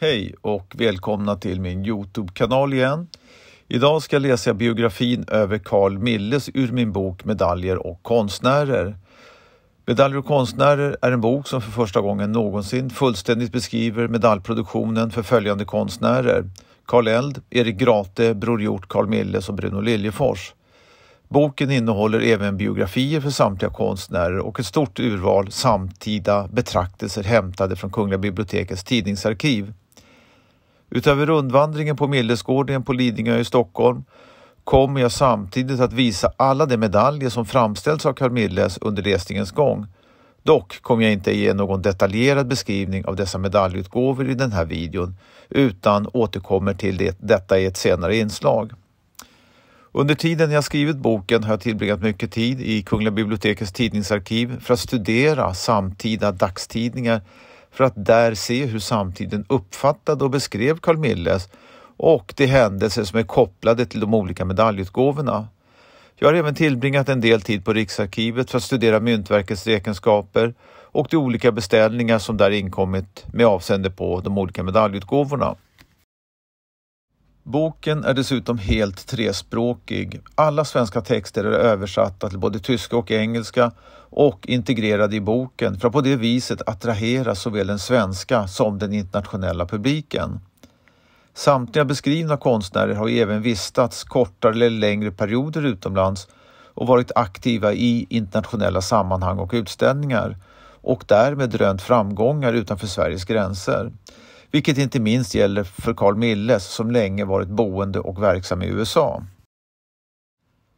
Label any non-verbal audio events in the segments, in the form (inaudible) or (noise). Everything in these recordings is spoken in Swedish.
Hej och välkomna till min Youtube-kanal igen. Idag ska jag läsa biografin över Carl Milles ur min bok Medaljer och konstnärer. Medaljer och konstnärer är en bok som för första gången någonsin fullständigt beskriver medaljproduktionen för följande konstnärer. Carl Eld, Erik Grate, Bror Hjort, Carl Milles och Bruno Liljefors. Boken innehåller även biografier för samtliga konstnärer och ett stort urval samtida betraktelser hämtade från Kungliga bibliotekets tidningsarkiv. Utöver rundvandringen på Millesgården på Lidingö i Stockholm kommer jag samtidigt att visa alla de medaljer som framställts av Carl Milles under resningens gång. Dock kommer jag inte ge någon detaljerad beskrivning av dessa medaljutgåvor i den här videon utan återkommer till det, detta i ett senare inslag. Under tiden jag skrivit boken har jag tillbringat mycket tid i Kungliga bibliotekets tidningsarkiv för att studera samtida dagstidningar för att där se hur samtiden uppfattade och beskrev Carl Milles och de händelser som är kopplade till de olika medaljutgåvorna. Jag har även tillbringat en del tid på Riksarkivet för att studera myntverkets räkenskaper och de olika beställningar som där inkommit med avseende på de olika medaljutgåvorna. Boken är dessutom helt trespråkig. Alla svenska texter är översatta till både tyska och engelska och integrerade i boken för att på det viset attrahera såväl den svenska som den internationella publiken. Samtliga beskrivna konstnärer har även vistats kortare eller längre perioder utomlands och varit aktiva i internationella sammanhang och utställningar och därmed rönt framgångar utanför Sveriges gränser vilket inte minst gäller för Carl Milles som länge varit boende och verksam i USA.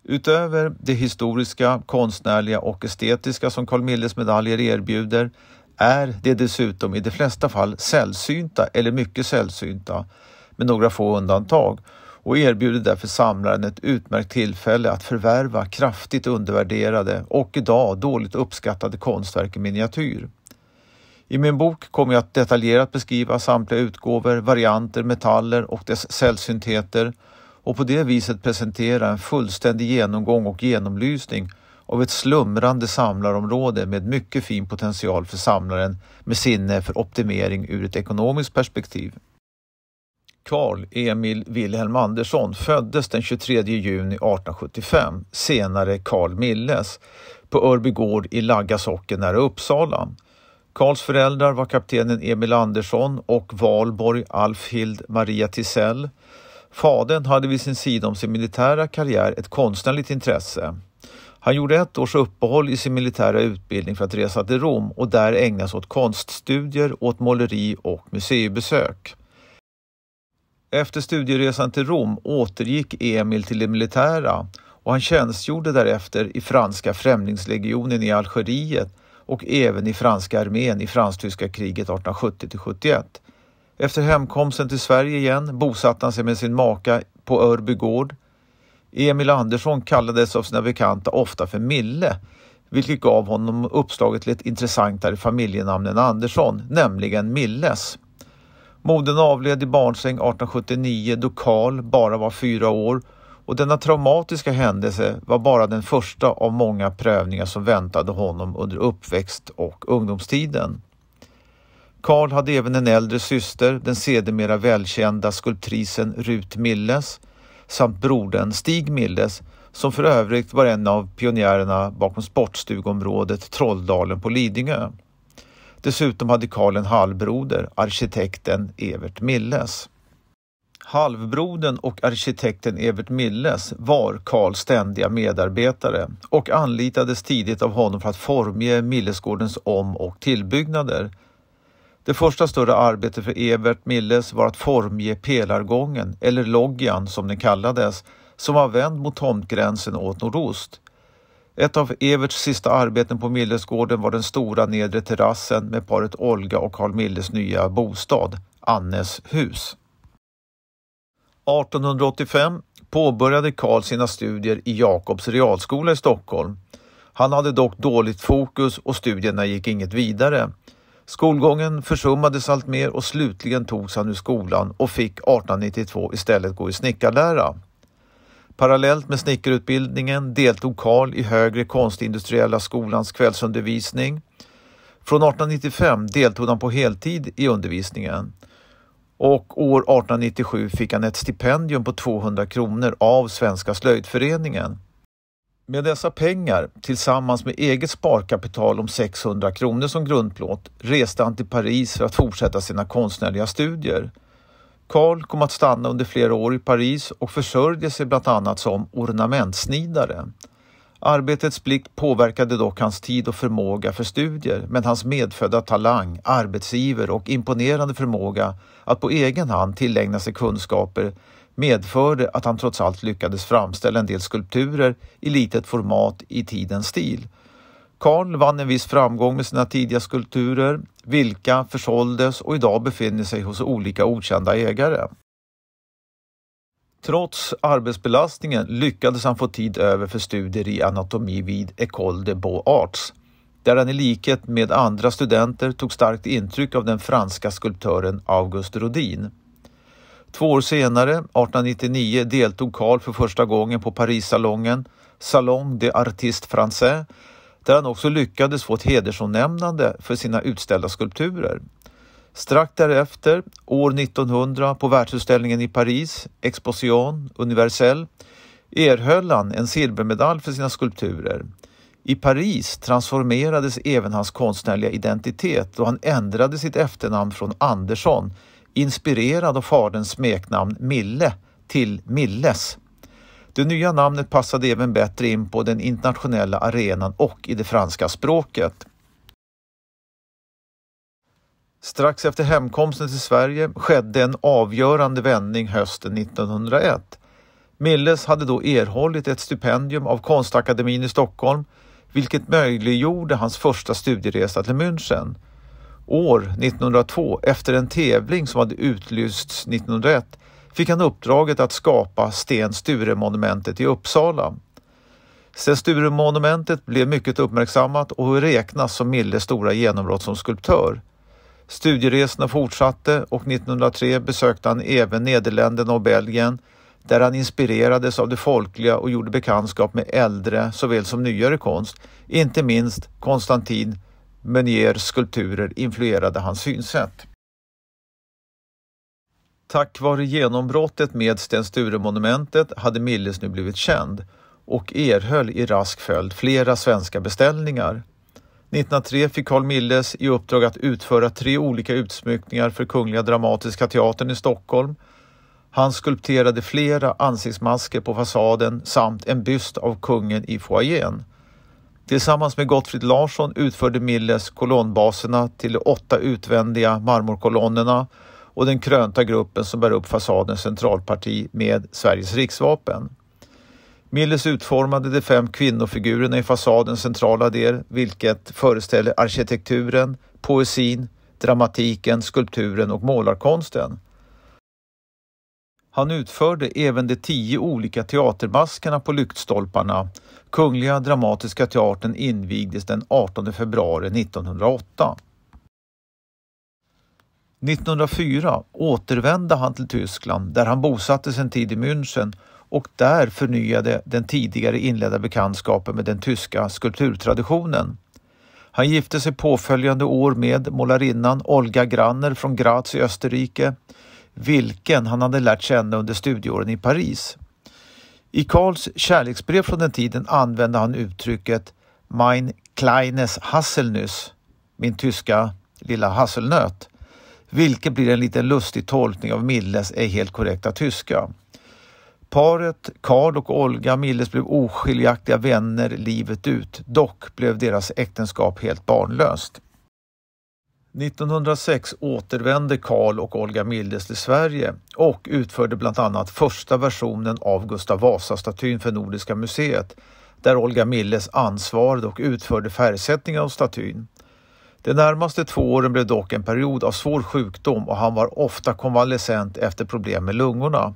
Utöver det historiska, konstnärliga och estetiska som Carl Milles medaljer erbjuder är det dessutom i de flesta fall sällsynta eller mycket sällsynta med några få undantag och erbjuder därför samlaren ett utmärkt tillfälle att förvärva kraftigt undervärderade och idag dåligt uppskattade konstverk i miniatyr. I min bok kommer jag att detaljerat beskriva samtliga utgåvor, varianter, metaller och dess sällsyntheter och på det viset presentera en fullständig genomgång och genomlysning av ett slumrande samlarområde med mycket fin potential för samlaren med sinne för optimering ur ett ekonomiskt perspektiv. Karl Emil Wilhelm Andersson föddes den 23 juni 1875, senare Carl Milles, på Örby gård i Lagga socken nära Uppsala. Karls föräldrar var kaptenen Emil Andersson och Valborg Alfhild Maria Tisell. Fadern hade vid sin sida om sin militära karriär ett konstnärligt intresse. Han gjorde ett års uppehåll i sin militära utbildning för att resa till Rom och där ägna sig åt konststudier, åt måleri och museibesök. Efter studieresan till Rom återgick Emil till det militära och han tjänstgjorde därefter i franska främlingslegionen i Algeriet och även i franska armén i fransk-tyska kriget 1870 71. Efter hemkomsten till Sverige igen bosatte han sig med sin maka på Örby gård. Emil Andersson kallades av sina bekanta ofta för Mille, vilket gav honom uppslaget till ett intressantare familjenamn än Andersson, nämligen Milles. Modern avled i barnsäng 1879 då Karl bara var fyra år och denna traumatiska händelse var bara den första av många prövningar som väntade honom under uppväxt och ungdomstiden. Karl hade även en äldre syster, den sedermera välkända skulptrisen Rut Milles samt brodern Stig Milles som för övrigt var en av pionjärerna bakom sportstugområdet Trolldalen på Lidingö. Dessutom hade Karl en halvbroder, arkitekten Evert Milles. Halvbrodern och arkitekten Evert Milles var Karls ständiga medarbetare och anlitades tidigt av honom för att formge Millesgårdens om och tillbyggnader. Det första större arbetet för Evert Milles var att formge pelargången, eller loggian som den kallades, som var vänd mot tomtgränsen åt nordost. Ett av Everts sista arbeten på Millesgården var den stora nedre terrassen med paret Olga och Carl Milles nya bostad, Annes hus. 1885 påbörjade Karl sina studier i Jakobs realskola i Stockholm. Han hade dock dåligt fokus och studierna gick inget vidare. Skolgången försummades allt mer och slutligen togs han ur skolan och fick 1892 istället gå i snickarlära. Parallellt med snickarutbildningen deltog Karl i Högre konstindustriella skolans kvällsundervisning. Från 1895 deltog han på heltid i undervisningen och år 1897 fick han ett stipendium på 200 kronor av Svenska slöjdföreningen. Med dessa pengar tillsammans med eget sparkapital om 600 kronor som grundplåt reste han till Paris för att fortsätta sina konstnärliga studier. Karl kom att stanna under flera år i Paris och försörjde sig bland annat som ornamentsnidare. Arbetets plikt påverkade dock hans tid och förmåga för studier men hans medfödda talang, arbetsgiver och imponerande förmåga att på egen hand tillägna sig kunskaper medförde att han trots allt lyckades framställa en del skulpturer i litet format i tidens stil. Karl vann en viss framgång med sina tidiga skulpturer, vilka försåldes och idag befinner sig hos olika okända ägare. Trots arbetsbelastningen lyckades han få tid över för studier i anatomi vid École de Beaux-Arts där han i likhet med andra studenter tog starkt intryck av den franska skulptören August Rodin. Två år senare, 1899, deltog Carl för första gången på Parissalongen Salon des Artistes Français där han också lyckades få ett hedersomnämnande för sina utställda skulpturer. Strax därefter, år 1900, på världsutställningen i Paris, Exposition Universelle, erhöll han en silvermedalj för sina skulpturer. I Paris transformerades även hans konstnärliga identitet och han ändrade sitt efternamn från Andersson, inspirerad av faderns smeknamn Mille, till Milles. Det nya namnet passade även bättre in på den internationella arenan och i det franska språket. Strax efter hemkomsten till Sverige skedde en avgörande vändning hösten 1901. Milles hade då erhållit ett stipendium av Konstakademin i Stockholm vilket möjliggjorde hans första studieresa till München. År 1902, efter en tävling som hade utlysts 1901, fick han uppdraget att skapa Sten Sture-monumentet i Uppsala. Sten Sture-monumentet blev mycket uppmärksammat och räknas som Milles stora genombrott som skulptör. Studieresorna fortsatte och 1903 besökte han även Nederländerna och Belgien där han inspirerades av det folkliga och gjorde bekantskap med äldre såväl som nyare konst. Inte minst Konstantin Meniers skulpturer influerade hans synsätt. Tack vare genombrottet med Sten Sture-monumentet hade Milles nu blivit känd och erhöll i rask följd flera svenska beställningar. 1903 fick Carl Milles i uppdrag att utföra tre olika utsmyckningar för Kungliga Dramatiska Teatern i Stockholm. Han skulpterade flera ansiktsmasker på fasaden samt en byst av kungen i foajén. Tillsammans med Gottfrid Larsson utförde Milles kolonnbaserna till de åtta utvändiga marmorkolonnerna och den krönta gruppen som bär upp fasadens centralparti med Sveriges riksvapen. Milles utformade de fem kvinnofigurerna i fasadens centrala del, vilket föreställer arkitekturen, poesin, dramatiken, skulpturen och målarkonsten. Han utförde även de tio olika teatermaskerna på lyktstolparna. Kungliga Dramatiska Teatern invigdes den 18 februari 1908. 1904 återvände han till Tyskland där han bosattes en tid i München och där förnyade den tidigare inledda bekantskapen med den tyska skulpturtraditionen. Han gifte sig påföljande år med målarinnan Olga Granner från Graz i Österrike, vilken han hade lärt känna under studieåren i Paris. I Karls kärleksbrev från den tiden använde han uttrycket Mein kleines Hasselnüss, min tyska lilla hasselnöt, vilket blir en liten lustig tolkning av Milles ej helt korrekta tyska. Paret Karl och Olga Milles blev oskiljaktiga vänner livet ut. Dock blev deras äktenskap helt barnlöst. 1906 återvände Karl och Olga Milles till Sverige och utförde bland annat första versionen av Gustav Vasa-statyn för Nordiska museet där Olga Milles ansvarade och utförde färgsättningen av statyn. De närmaste två åren blev dock en period av svår sjukdom och han var ofta konvalescent efter problem med lungorna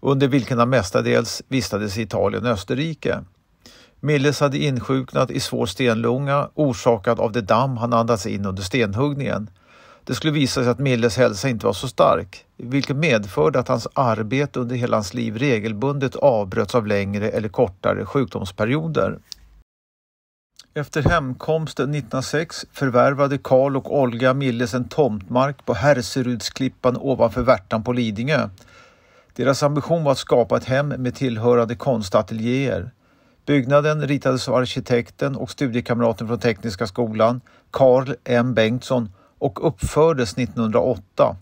under vilken han mestadels vistades i Italien och Österrike. Milles hade insjuknat i svår stenlunga orsakad av det damm han andats in under stenhuggningen. Det skulle visa sig att Milles hälsa inte var så stark, vilket medförde att hans arbete under hela hans liv regelbundet avbröts av längre eller kortare sjukdomsperioder. Efter hemkomsten 1906 förvärvade Karl och Olga Milles en tomtmark på Herserudsklippan ovanför Värtan på Lidingö deras ambition var att skapa ett hem med tillhörande konstateljéer. Byggnaden ritades av arkitekten och studiekamraten från Tekniska skolan, Carl M Bengtsson, och uppfördes 1908.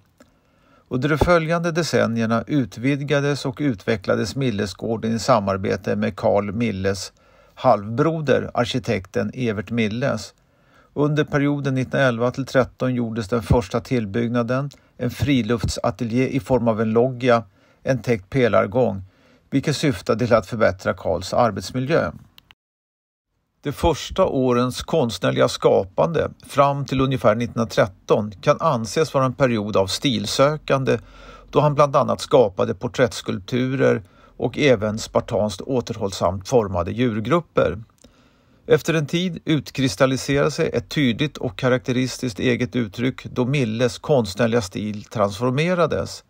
Under de följande decennierna utvidgades och utvecklades Millesgården i samarbete med Carl Milles halvbroder, arkitekten Evert Milles. Under perioden 1911 till 13 gjordes den första tillbyggnaden, en friluftsateljé i form av en loggia en täckt pelargång vilket syftade till att förbättra Karls arbetsmiljö. De första årens konstnärliga skapande fram till ungefär 1913 kan anses vara en period av stilsökande då han bland annat skapade porträttskulpturer och även spartanskt återhållsamt formade djurgrupper. Efter en tid utkristalliserar sig ett tydligt och karaktäristiskt eget uttryck då Milles konstnärliga stil transformerades.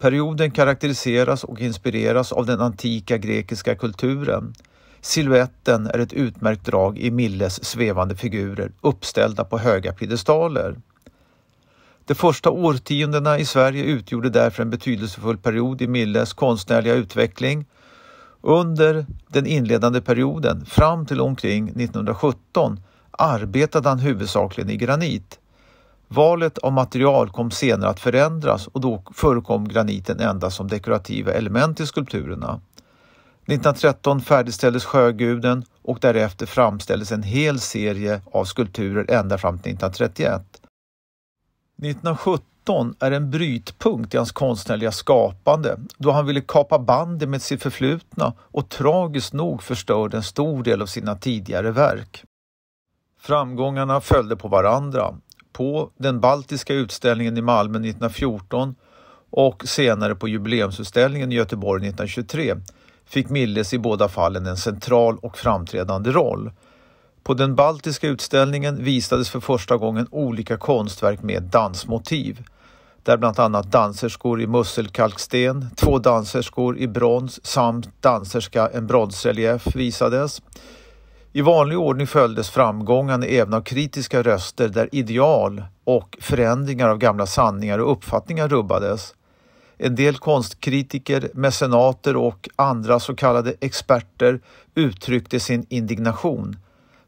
Perioden karaktäriseras och inspireras av den antika grekiska kulturen. Silhuetten är ett utmärkt drag i Milles svävande figurer uppställda på höga piedestaler. De första årtiondena i Sverige utgjorde därför en betydelsefull period i Milles konstnärliga utveckling. Under den inledande perioden fram till omkring 1917 arbetade han huvudsakligen i granit Valet av material kom senare att förändras och då förekom graniten endast som dekorativa element i skulpturerna. 1913 färdigställdes sjöguden och därefter framställdes en hel serie av skulpturer ända fram till 1931. 1917 är en brytpunkt i hans konstnärliga skapande då han ville kapa bandet med sitt förflutna och tragiskt nog förstörde en stor del av sina tidigare verk. Framgångarna följde på varandra på den baltiska utställningen i Malmö 1914 och senare på jubileumsutställningen i Göteborg 1923 fick Milles i båda fallen en central och framträdande roll. På den baltiska utställningen visades för första gången olika konstverk med dansmotiv där bland annat danserskor i musselkalksten, två danserskor i brons samt danserska en bronsrelief visades. I vanlig ordning följdes framgångarna även av kritiska röster där ideal och förändringar av gamla sanningar och uppfattningar rubbades. En del konstkritiker, mecenater och andra så kallade experter uttryckte sin indignation.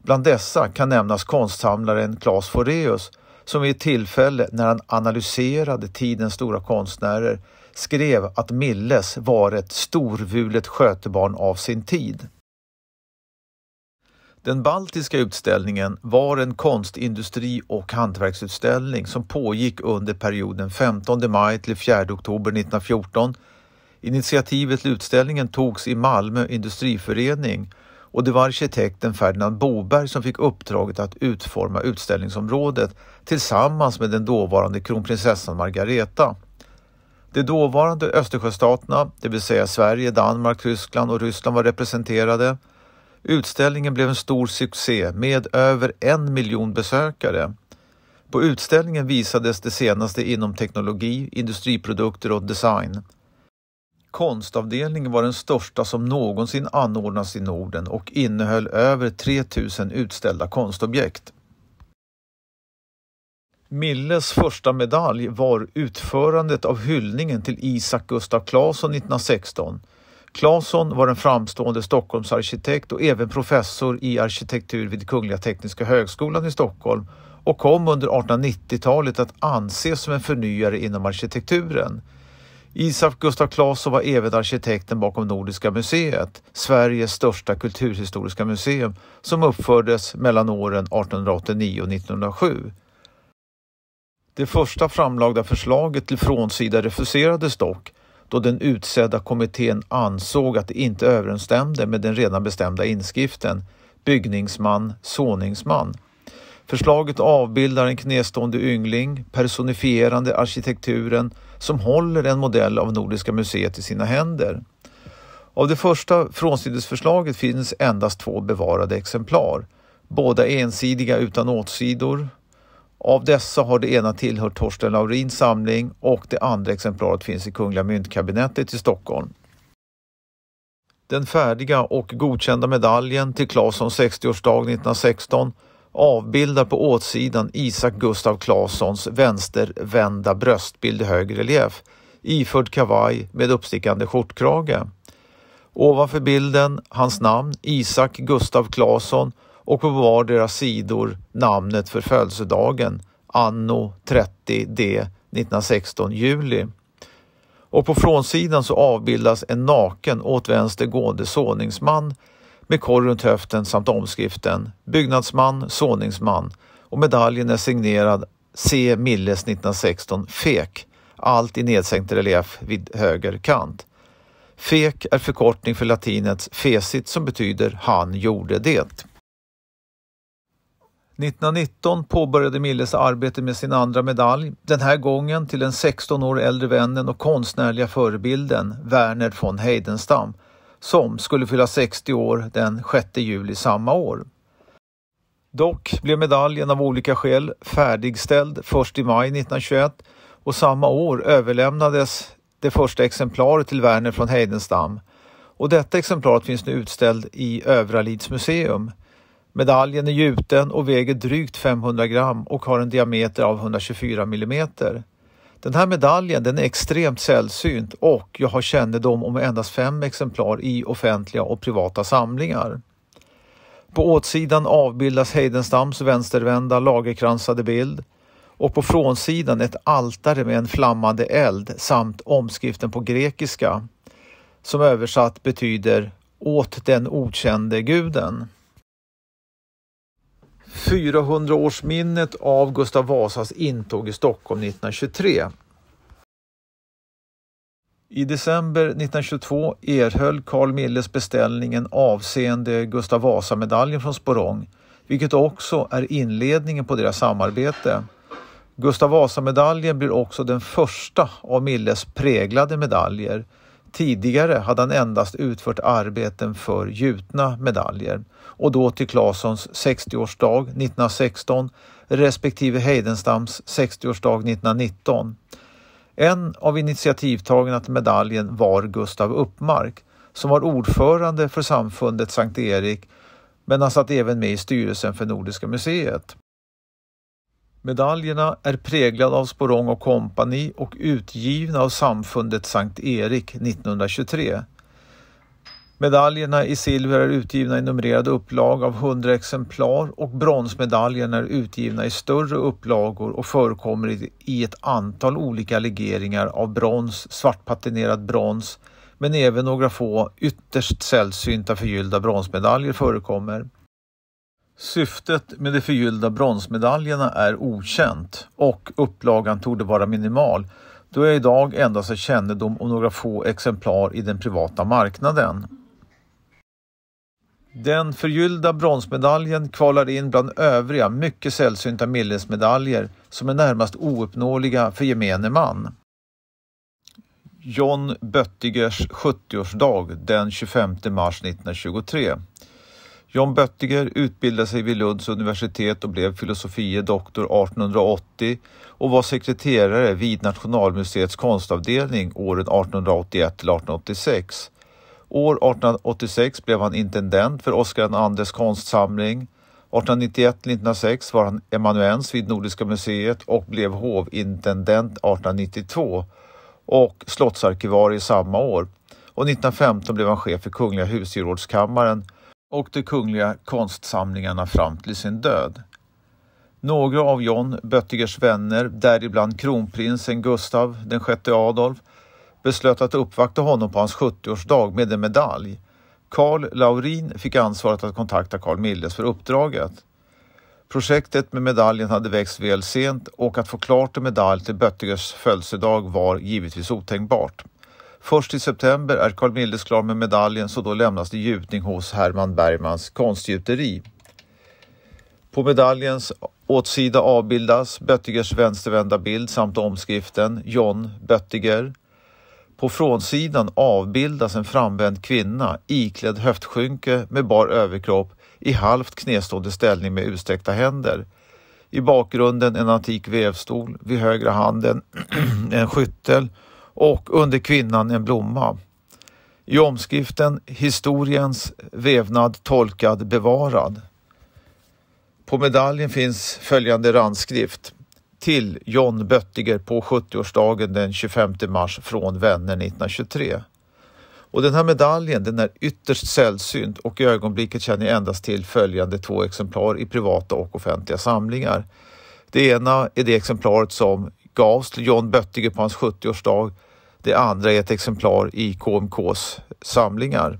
Bland dessa kan nämnas konstsamlaren Claes Foreus som vid ett tillfälle när han analyserade tidens stora konstnärer skrev att Milles var ett storvulet skötebarn av sin tid. Den baltiska utställningen var en konstindustri och hantverksutställning som pågick under perioden 15 maj till 4 oktober 1914. Initiativet till utställningen togs i Malmö industriförening och det var arkitekten Ferdinand Boberg som fick uppdraget att utforma utställningsområdet tillsammans med den dåvarande kronprinsessan Margareta. De dåvarande Östersjöstaterna, det vill säga Sverige, Danmark, Tyskland och Ryssland var representerade Utställningen blev en stor succé med över en miljon besökare. På utställningen visades det senaste inom teknologi, industriprodukter och design. Konstavdelningen var den största som någonsin anordnats i Norden och innehöll över 3000 utställda konstobjekt. Milles första medalj var utförandet av hyllningen till Isak Gustav Claesson 1916 Claesson var en framstående Stockholmsarkitekt och även professor i arkitektur vid Kungliga Tekniska Högskolan i Stockholm och kom under 1890-talet att anses som en förnyare inom arkitekturen. Isaac Gustav Claesson var även arkitekten bakom Nordiska museet, Sveriges största kulturhistoriska museum som uppfördes mellan åren 1889 och 1907. Det första framlagda förslaget till frånsida refuserades dock då den utsedda kommittén ansåg att det inte överensstämde med den redan bestämda inskriften byggningsman, såningsman. Förslaget avbildar en knästående yngling, personifierande arkitekturen som håller en modell av Nordiska museet i sina händer. Av det första frånsidesförslaget finns endast två bevarade exemplar, båda ensidiga utan åtsidor, av dessa har det ena tillhört Torsten Laurins samling och det andra exemplaret finns i Kungliga Myntkabinettet i Stockholm. Den färdiga och godkända medaljen till Claessons 60-årsdag 1916 avbildar på åtsidan Isak Gustav Claessons vänstervända bröstbild i hög relief iförd kavaj med uppstickande skjortkrage. Ovanför bilden hans namn Isak Gustav Claesson och på vardera sidor namnet för födelsedagen anno 30 D 1916 juli. Och på frånsidan så avbildas en naken åt vänster gående såningsman med korr runt höften samt omskriften Byggnadsman, såningsman och medaljen är signerad C. Milles 1916 FEK, allt i nedsänkt relief vid höger kant. FEK är förkortning för latinets fecit som betyder han gjorde det. 1919 påbörjade Milles arbete med sin andra medalj, den här gången till den 16 år äldre vännen och konstnärliga förebilden Verner von Heidenstam, som skulle fylla 60 år den 6 juli samma år. Dock blev medaljen av olika skäl färdigställd först i maj 1921 och samma år överlämnades det första exemplaret till Verner von Heidenstam och detta exemplaret finns nu utställd i Övralids museum Medaljen är gjuten och väger drygt 500 gram och har en diameter av 124 millimeter. Den här medaljen den är extremt sällsynt och jag har kännedom om endast fem exemplar i offentliga och privata samlingar. På åtsidan avbildas Heidenstams vänstervända lagerkransade bild och på frånsidan ett altare med en flammande eld samt omskriften på grekiska som översatt betyder åt den okände guden. 400-årsminnet av Gustav Vasas intåg i Stockholm 1923. I december 1922 erhöll Carl Milles beställningen avseende Gustav Vasa-medaljen från Sporrong, vilket också är inledningen på deras samarbete. Gustav Vasa-medaljen blir också den första av Milles präglade medaljer Tidigare hade han endast utfört arbeten för gjutna medaljer och då till Claessons 60-årsdag 1916 respektive Heidenstams 60-årsdag 1919. En av initiativtagarna till medaljen var Gustav Uppmark som var ordförande för samfundet Sankt Erik men han satt även med i styrelsen för Nordiska museet. Medaljerna är präglade av Sporrong och kompani och utgivna av samfundet Sankt Erik 1923. Medaljerna i silver är utgivna i numrerade upplag av 100 exemplar och bronsmedaljerna är utgivna i större upplagor och förekommer i ett antal olika legeringar av brons, svartpatinerad brons, men även några få ytterst sällsynta förgyllda bronsmedaljer förekommer. Syftet med de förgyllda bronsmedaljerna är okänt och upplagan torde vara minimal då jag idag endast har kännedom om några få exemplar i den privata marknaden. Den förgyllda bronsmedaljen kvalar in bland övriga mycket sällsynta millesmedaljer som är närmast ouppnåeliga för gemene man. John Böttigers 70-årsdag den 25 mars 1923 John Böttiger utbildade sig vid Lunds universitet och blev filosofie doktor 1880 och var sekreterare vid Nationalmuseets konstavdelning åren 1881 till 1886. År 1886 blev han intendent för Oscar IIs konstsamling. 1891-1906 till var han emanuens vid Nordiska museet och blev hovintendent 1892 och slottsarkivarie samma år. Och 1915 blev han chef för Kungliga husgerådskammaren och de kungliga konstsamlingarna fram till sin död. Några av John Böttigers vänner, däribland kronprinsen Gustav den sjätte Adolf, beslöt att uppvakta honom på hans 70-årsdag med en medalj. Karl Laurin fick ansvaret att kontakta Carl Milles för uppdraget. Projektet med medaljen hade växt väl sent och att få klart en medalj till Böttigers födelsedag var givetvis otänkbart. Först i september är Carl Mildes klar med medaljen så då lämnas det gjutning hos Herman Bergmans konstgjuteri. På medaljens åtsida avbildas Böttigers vänstervända bild samt omskriften John Böttiger. På frånsidan avbildas en framvänd kvinna iklädd höftskynke med bar överkropp i halvt knestående ställning med utsträckta händer. I bakgrunden en antik vävstol, vid högra handen (clears throat) en skyttel och under kvinnan en blomma. I omskriften Historiens vävnad tolkad bevarad. På medaljen finns följande randskrift. Till John Böttiger på 70-årsdagen den 25 mars från Vänner 1923. Och den här medaljen den är ytterst sällsynt och i ögonblicket känner jag endast till följande två exemplar i privata och offentliga samlingar. Det ena är det exemplaret som gavs till John Böttiger på hans 70-årsdag. Det andra är ett exemplar i KMKs samlingar.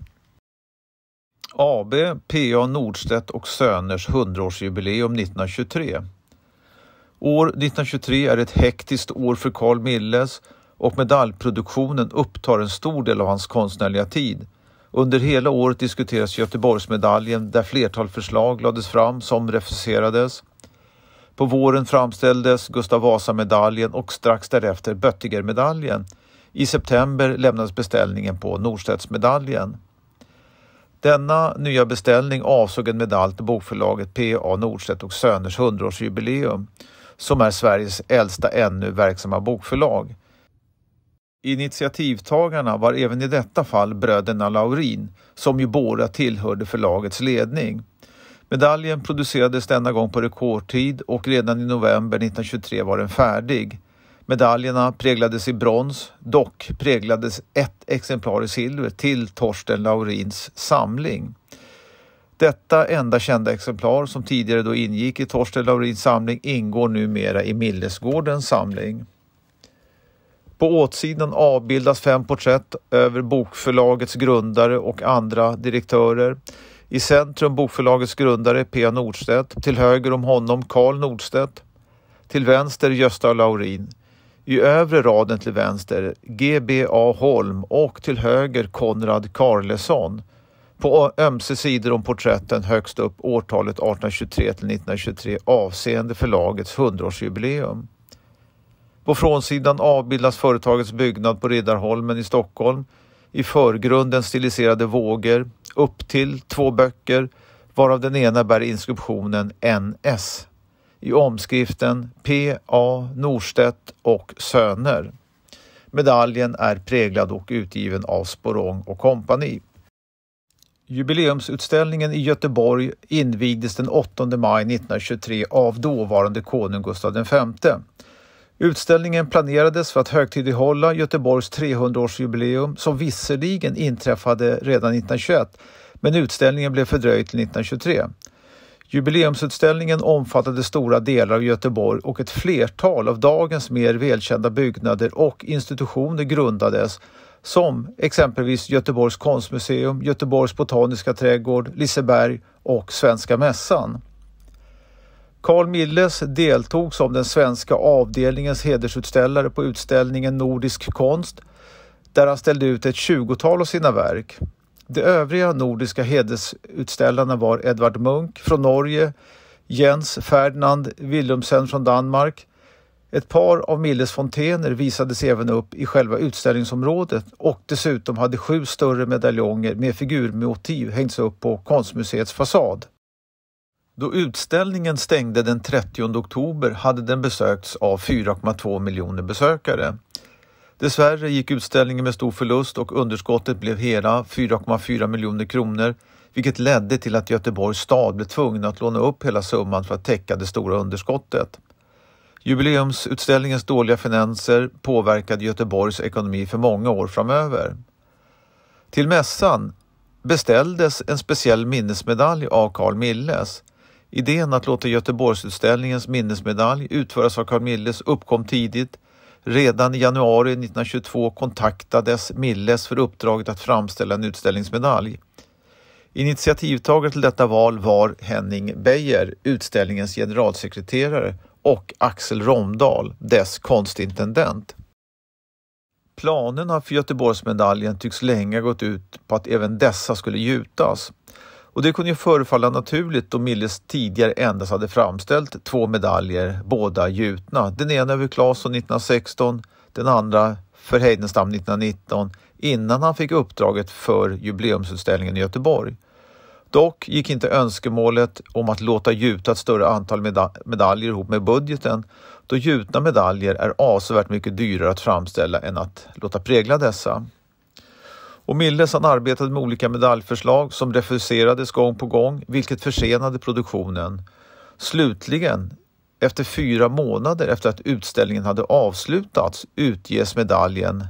AB PA Nordstedt och Söners 100-årsjubileum 1923. År 1923 är ett hektiskt år för Carl Milles och medaljproduktionen upptar en stor del av hans konstnärliga tid. Under hela året diskuteras Göteborgsmedaljen där flertal förslag lades fram som refuserades. På våren framställdes Gustav Vasa-medaljen och strax därefter Böttiger-medaljen. I september lämnades beställningen på Norstedtsmedaljen. Denna nya beställning avsåg en medalj till bokförlaget P.A. Norstedt och Söners 100-årsjubileum som är Sveriges äldsta ännu verksamma bokförlag. Initiativtagarna var även i detta fall bröderna Laurin som ju båda tillhörde förlagets ledning. Medaljen producerades denna gång på rekordtid och redan i november 1923 var den färdig. Medaljerna präglades i brons, dock präglades ett exemplar i silver till Torsten Laurins samling. Detta enda kända exemplar som tidigare då ingick i Torsten Laurins samling ingår numera i Millesgårdens samling. På åtsidan avbildas fem porträtt över bokförlagets grundare och andra direktörer. I centrum bokförlagets grundare P Nordstedt, till höger om honom Karl Nordstedt, till vänster Gösta Laurin. I övre raden till vänster GBA Holm och till höger Konrad Carlesson. På ömse sidor om porträtten högst upp årtalet 1823 till 1923 avseende förlagets 100-årsjubileum. På frånsidan avbildas företagets byggnad på Riddarholmen i Stockholm. I förgrunden stiliserade vågor, upp till två böcker varav den ena bär inskriptionen NS i omskriften P.A. Norstedt och Söner. Medaljen är präglad och utgiven av Sporong och kompani. Jubileumsutställningen i Göteborg invigdes den 8 maj 1923 av dåvarande konung Gustav V Utställningen planerades för att högtidlighålla Göteborgs 300-årsjubileum som visserligen inträffade redan 1921 men utställningen blev fördröjd till 1923. Jubileumsutställningen omfattade stora delar av Göteborg och ett flertal av dagens mer välkända byggnader och institutioner grundades som exempelvis Göteborgs konstmuseum, Göteborgs botaniska trädgård, Liseberg och Svenska mässan. Carl Milles deltog som den svenska avdelningens hedersutställare på utställningen Nordisk konst där han ställde ut ett tjugotal av sina verk. De övriga nordiska hedersutställarna var Edvard Munch från Norge, Jens Ferdinand Willumsen från Danmark. Ett par av Milles fontäner visades även upp i själva utställningsområdet och dessutom hade sju större medaljonger med figurmotiv hängts upp på konstmuseets fasad. Då utställningen stängde den 30 oktober hade den besökts av 4,2 miljoner besökare. Dessvärre gick utställningen med stor förlust och underskottet blev hela 4,4 miljoner kronor vilket ledde till att Göteborgs stad blev tvungen att låna upp hela summan för att täcka det stora underskottet. Jubileumsutställningens dåliga finanser påverkade Göteborgs ekonomi för många år framöver. Till mässan beställdes en speciell minnesmedalj av Carl Milles. Idén att låta Göteborgsutställningens minnesmedalj utföras av Carl Milles uppkom tidigt. Redan i januari 1922 kontaktades Milles för uppdraget att framställa en utställningsmedalj. Initiativtagare till detta val var Henning Beijer, utställningens generalsekreterare och Axel Romdahl, dess konstintendent. Planerna för Göteborgsmedaljen tycks länge gått ut på att även dessa skulle gjutas. Och det kunde ju förefalla naturligt då Milles tidigare endast hade framställt två medaljer, båda gjutna. Den ena över Claesson 1916, den andra för Heidenstam 1919 innan han fick uppdraget för jubileumsutställningen i Göteborg. Dock gick inte önskemålet om att låta gjuta ett större antal medaljer ihop med budgeten då gjutna medaljer är avsevärt mycket dyrare att framställa än att låta prägla dessa. Och Milles han arbetade med olika medaljförslag som refuserades gång på gång vilket försenade produktionen. Slutligen, efter fyra månader efter att utställningen hade avslutats utges medaljen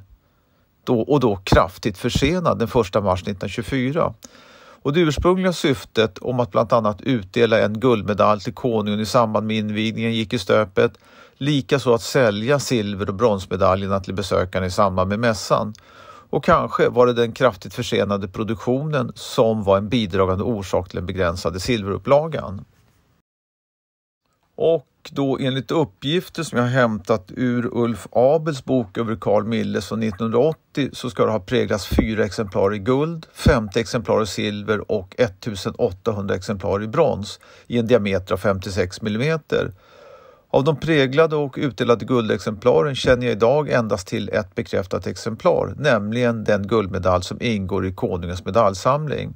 då och då kraftigt försenad den 1 mars 1924. Och det ursprungliga syftet om att bland annat utdela en guldmedalj till konungen i samband med invigningen gick i stöpet, likaså att sälja silver och bronsmedaljerna till besökarna i samband med mässan och kanske var det den kraftigt försenade produktionen som var en bidragande orsak till den begränsade silverupplagan. Och då enligt uppgifter som jag hämtat ur Ulf Abels bok över Carl Milles från 1980 så ska det ha präglats fyra exemplar i guld, 50 exemplar i silver och 1800 exemplar i brons i en diameter av 56 millimeter. Av de präglade och utdelade guldexemplaren känner jag idag endast till ett bekräftat exemplar, nämligen den guldmedalj som ingår i konungens medaljsamling.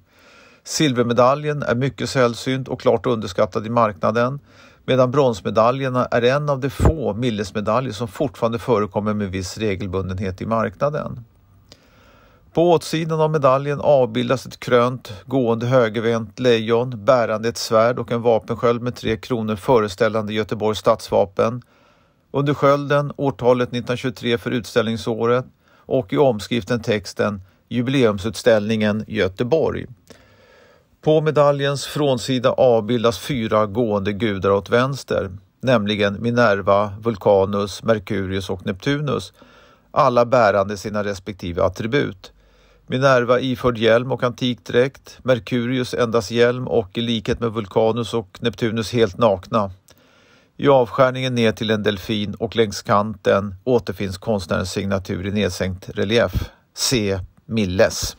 Silvermedaljen är mycket sällsynt och klart underskattad i marknaden medan bronsmedaljerna är en av de få millesmedaljer som fortfarande förekommer med viss regelbundenhet i marknaden. På åtsidan av medaljen avbildas ett krönt gående högervänt lejon bärande ett svärd och en vapensköld med tre kronor föreställande Göteborgs stadsvapen. Under skölden årtalet 1923 för utställningsåret och i omskriften texten Jubileumsutställningen Göteborg. På medaljens frånsida avbildas fyra gående gudar åt vänster, nämligen Minerva, Vulcanus, Merkurius och Neptunus, alla bärande sina respektive attribut. Minerva iförd hjälm och antik dräkt, Merkurius endast hjälm och i likhet med Vulcanus och Neptunus helt nakna. I avskärningen ner till en delfin och längs kanten återfinns konstnärens signatur i nedsänkt relief. C. Milles.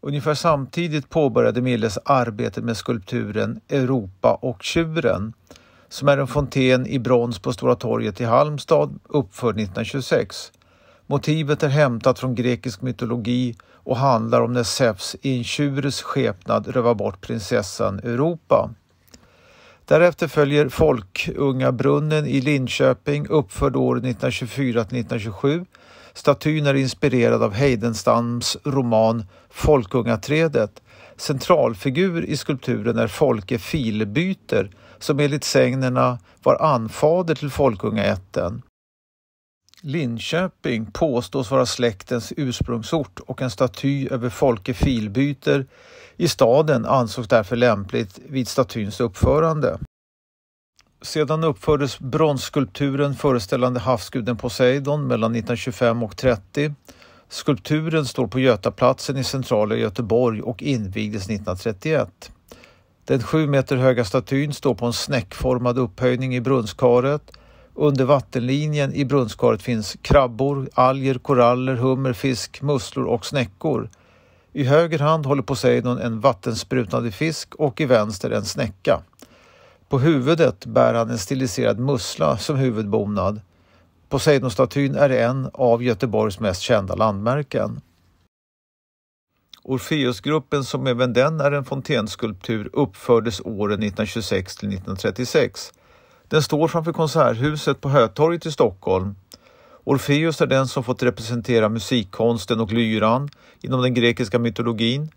Ungefär samtidigt påbörjade Milles arbetet med skulpturen Europa och tjuren som är en fontän i brons på Stora torget i Halmstad uppförd 1926 Motivet är hämtat från grekisk mytologi och handlar om när Zeus i en tjures skepnad rövar bort prinsessan Europa. Därefter följer Folkungabrunnen i Linköping, uppförd år 1924 1927. Statyn är inspirerad av Heidenstams roman Folkungaträdet. Centralfigur i skulpturen är Folke Filbyter som enligt sägnerna var anfader till Folkungaätten. Linköping påstås vara släktens ursprungsort och en staty över Folke Filbyter i staden ansågs därför lämpligt vid statyns uppförande. Sedan uppfördes bronsskulpturen föreställande havsguden Poseidon mellan 1925 och 30. Skulpturen står på Götaplatsen i centrala Göteborg och invigdes 1931. Den sju meter höga statyn står på en snäckformad upphöjning i brunnskaret under vattenlinjen i brunnskaret finns krabbor, alger, koraller, hummer, fisk, musslor och snäckor. I höger hand håller Poseidon en vattensprutande fisk och i vänster en snäcka. På huvudet bär han en stiliserad mussla som huvudbonad. Poseidonstatyn är en av Göteborgs mest kända landmärken. Orfeusgruppen som även den är en fontänskulptur uppfördes åren 1926 till 1936 den står framför Konserthuset på Hötorget i Stockholm. Orfeus är den som fått representera musikkonsten och lyran inom den grekiska mytologin.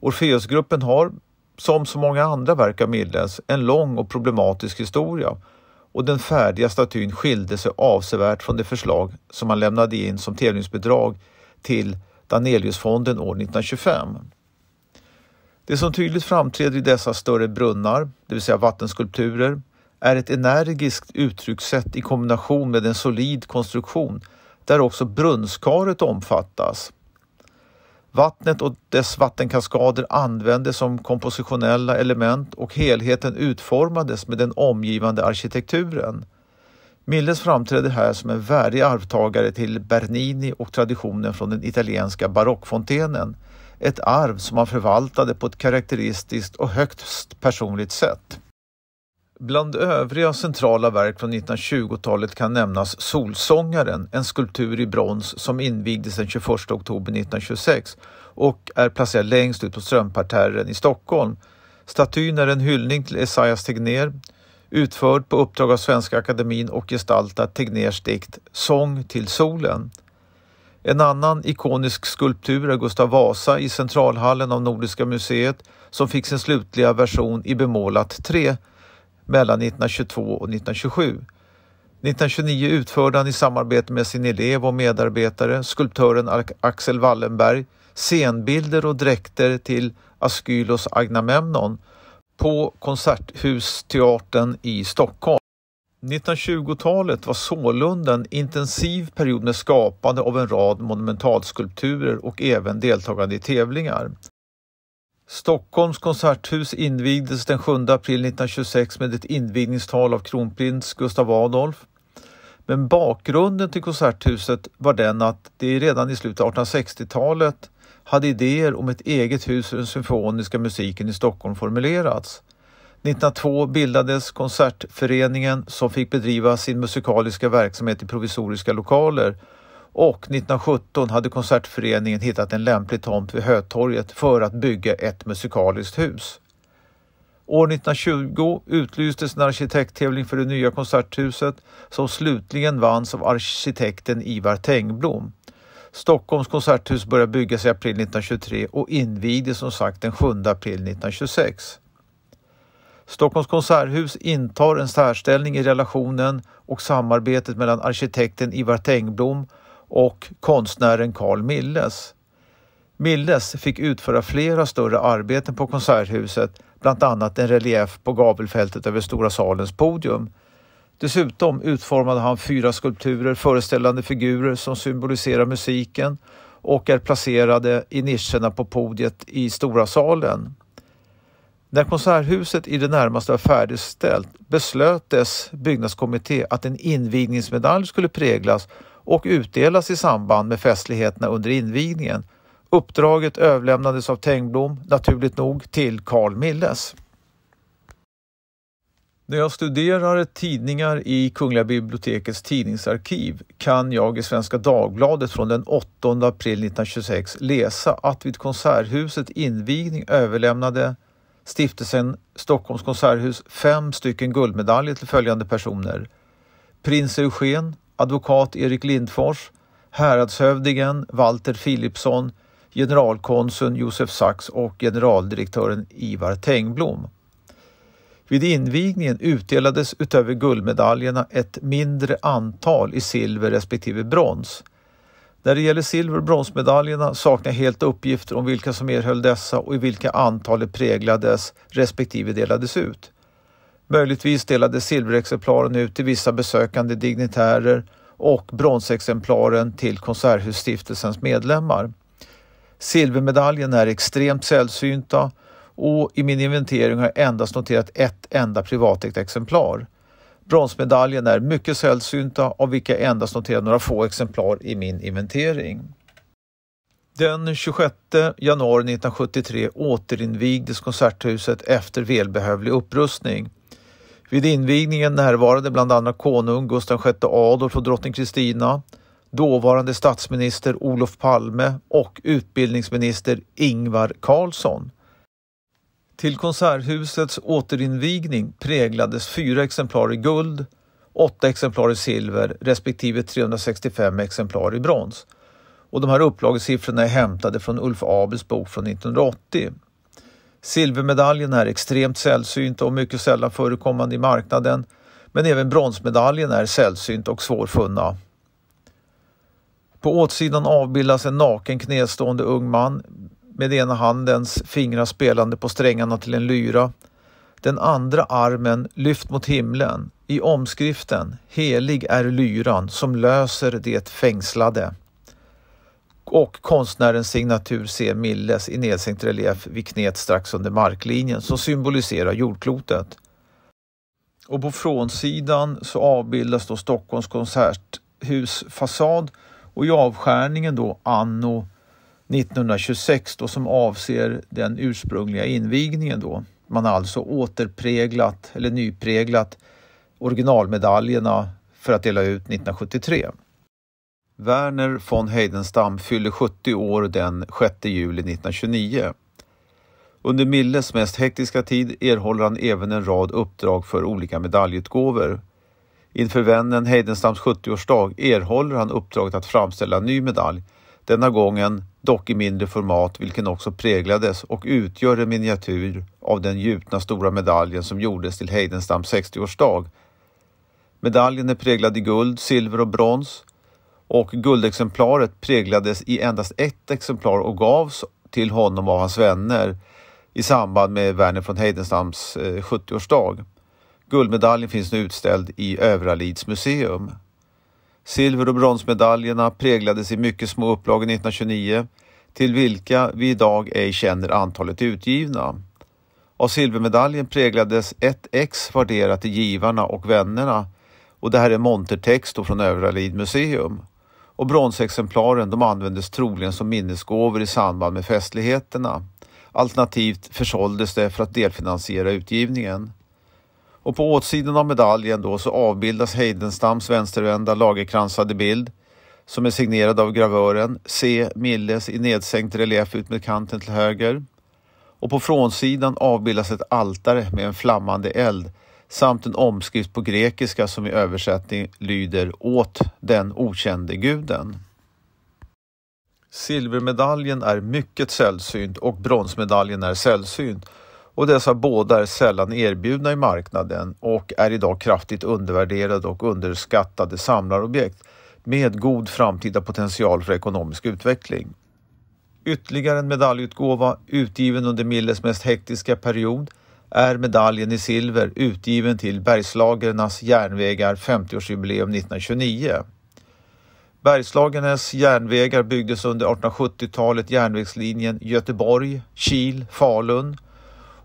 Orfeusgruppen har, som så många andra verk av Milles, en lång och problematisk historia och den färdiga statyn skilde sig avsevärt från det förslag som han lämnade in som tävlingsbidrag till Daneliusfonden år 1925. Det som tydligt framträder i dessa större brunnar, det vill säga vattenskulpturer, är ett energiskt uttryckssätt i kombination med en solid konstruktion där också brunnskaret omfattas. Vattnet och dess vattenkaskader användes som kompositionella element och helheten utformades med den omgivande arkitekturen. Milles framträder här som en värdig arvtagare till Bernini och traditionen från den italienska barockfontänen. Ett arv som han förvaltade på ett karaktäristiskt och högst personligt sätt. Bland övriga centrala verk från 1920-talet kan nämnas Solsångaren, en skulptur i brons som invigdes den 21 oktober 1926 och är placerad längst ut på Strömparterren i Stockholm. Statyn är en hyllning till Esaias Tegnér, utförd på uppdrag av Svenska Akademien och gestaltar Tegnérs dikt Sång till solen. En annan ikonisk skulptur är Gustav Vasa i Centralhallen av Nordiska museet som fick sin slutliga version i bemålat trä mellan 1922 och 1927. 1929 utförde han i samarbete med sin elev och medarbetare, skulptören Axel Wallenberg, scenbilder och dräkter till Askylos Agnamemnon på Konserthusteatern i Stockholm. 1920-talet var sålunda en intensiv period med skapande av en rad monumentalskulpturer och även deltagande i tävlingar. Stockholms konserthus invigdes den 7 april 1926 med ett invigningstal av kronprins Gustav Adolf. Men bakgrunden till konserthuset var den att det redan i slutet av 1860-talet hade idéer om ett eget hus för den symfoniska musiken i Stockholm formulerats. 1902 bildades Konsertföreningen som fick bedriva sin musikaliska verksamhet i provisoriska lokaler och 1917 hade konsertföreningen hittat en lämplig tomt vid Hötorget för att bygga ett musikaliskt hus. År 1920 utlystes en arkitekttävling för det nya konserthuset som slutligen vanns av arkitekten Ivar Tengblom. Stockholms konserthus började byggas i april 1923 och invigdes som sagt den 7 april 1926. Stockholms konserthus intar en särställning i relationen och samarbetet mellan arkitekten Ivar Tengblom och konstnären Carl Milles. Milles fick utföra flera större arbeten på Konserthuset, bland annat en relief på gavelfältet över Stora salens podium. Dessutom utformade han fyra skulpturer föreställande figurer som symboliserar musiken och är placerade i nischerna på podiet i Stora salen. När Konserthuset i det närmaste var färdigställt beslöt dess byggnadskommitté att en invigningsmedalj skulle präglas och utdelas i samband med festligheterna under invigningen. Uppdraget överlämnades av Tengblom, naturligt nog, till Carl Milles. När jag studerar tidningar i Kungliga bibliotekets tidningsarkiv kan jag i Svenska Dagbladet från den 8 april 1926 läsa att vid Konserthuset invigning överlämnade stiftelsen Stockholms konserthus fem stycken guldmedaljer till följande personer. Prins Eugen, advokat Erik Lindfors, häradshövdingen Walter Philipsson, generalkonsuln Josef Sachs och generaldirektören Ivar Tengblom. Vid invigningen utdelades utöver guldmedaljerna ett mindre antal i silver respektive brons. När det gäller silver och bronsmedaljerna saknar jag helt uppgifter om vilka som erhöll dessa och i vilka antalet präglades respektive delades ut. Möjligtvis delades silverexemplaren ut till vissa besökande dignitärer och bronsexemplaren till Konserthusstiftelsens medlemmar. Silvermedaljen är extremt sällsynta och i min inventering har jag endast noterat ett enda privatägt exemplar. Bronsmedaljen är mycket sällsynta av vilka jag endast noterat några få exemplar i min inventering. Den 26 januari 1973 återinvigdes Konserthuset efter välbehövlig upprustning. Vid invigningen närvarade bland annat konung Gustav VI Adolf och drottning Kristina, dåvarande statsminister Olof Palme och utbildningsminister Ingvar Carlsson. Till Konserthusets återinvigning präglades fyra exemplar i guld, åtta exemplar i silver respektive 365 exemplar i brons. Och de här upplagesiffrorna är hämtade från Ulf Abels bok från 1980 Silvermedaljen är extremt sällsynt och mycket sällan förekommande i marknaden men även bronsmedaljen är sällsynt och svårfunna. På åtsidan avbildas en naken knästående ung man med ena handens fingrar spelande på strängarna till en lyra. Den andra armen lyft mot himlen. I omskriften Helig är lyran som löser det fängslade och konstnärens signatur C. Milles i nedsänkt relief vid knät strax under marklinjen som symboliserar jordklotet. Och på frånsidan så avbildas då Stockholms konserthusfasad och i avskärningen då anno 1926 då som avser den ursprungliga invigningen då. Man har alltså återpreglat eller nypreglat originalmedaljerna för att dela ut 1973. Verner von Heidenstam fyllde 70 år den 6 juli 1929. Under Milles mest hektiska tid erhåller han även en rad uppdrag för olika medaljutgåvor. Inför vännen Heidenstams 70-årsdag erhåller han uppdraget att framställa en ny medalj, denna gången dock i mindre format vilken också präglades och utgör en miniatyr av den gjutna stora medaljen som gjordes till Heidenstams 60-årsdag. Medaljen är präglad i guld, silver och brons och guldexemplaret präglades i endast ett exemplar och gavs till honom av hans vänner i samband med Verner von Heidenstams 70-årsdag. Eh, Guldmedaljen finns nu utställd i Övralids museum. Silver och bronsmedaljerna präglades i mycket små upplagor 1929 till vilka vi idag ej känner antalet utgivna. Av silvermedaljen präglades ett ex värderat till givarna och vännerna och det här är montertext från Övralid museum och bronsexemplaren de användes troligen som minnesgåvor i samband med festligheterna. Alternativt försåldes det för att delfinansiera utgivningen. Och på åtsidan av medaljen då så avbildas Heidenstams vänstervända lagerkransade bild som är signerad av gravören C. Milles i nedsänkt relief ut med kanten till höger. Och på frånsidan avbildas ett altare med en flammande eld samt en omskrift på grekiska som i översättning lyder Åt den okände guden. Silvermedaljen är mycket sällsynt och bronsmedaljen är sällsynt och dessa båda är sällan erbjudna i marknaden och är idag kraftigt undervärderade och underskattade samlarobjekt med god framtida potential för ekonomisk utveckling. Ytterligare en medaljutgåva, utgiven under Milles mest hektiska period, är medaljen i silver utgiven till Bergslagernas järnvägar 50-årsjubileum 1929. Bergslagernas järnvägar byggdes under 1870-talet järnvägslinjen Göteborg, Kil, Falun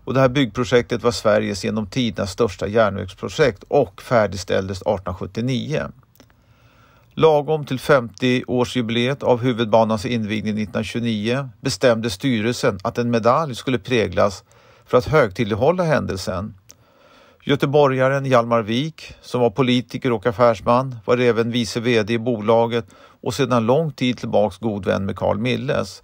och det här byggprojektet var Sveriges genom tidernas största järnvägsprojekt och färdigställdes 1879. Lagom till 50-årsjubileet av huvudbanans invigning 1929 bestämde styrelsen att en medalj skulle präglas för att högtidlighålla händelsen. Göteborgaren Hjalmar Wik, som var politiker och affärsman, var även vice VD i bolaget och sedan lång tid tillbaks god vän med Carl Milles.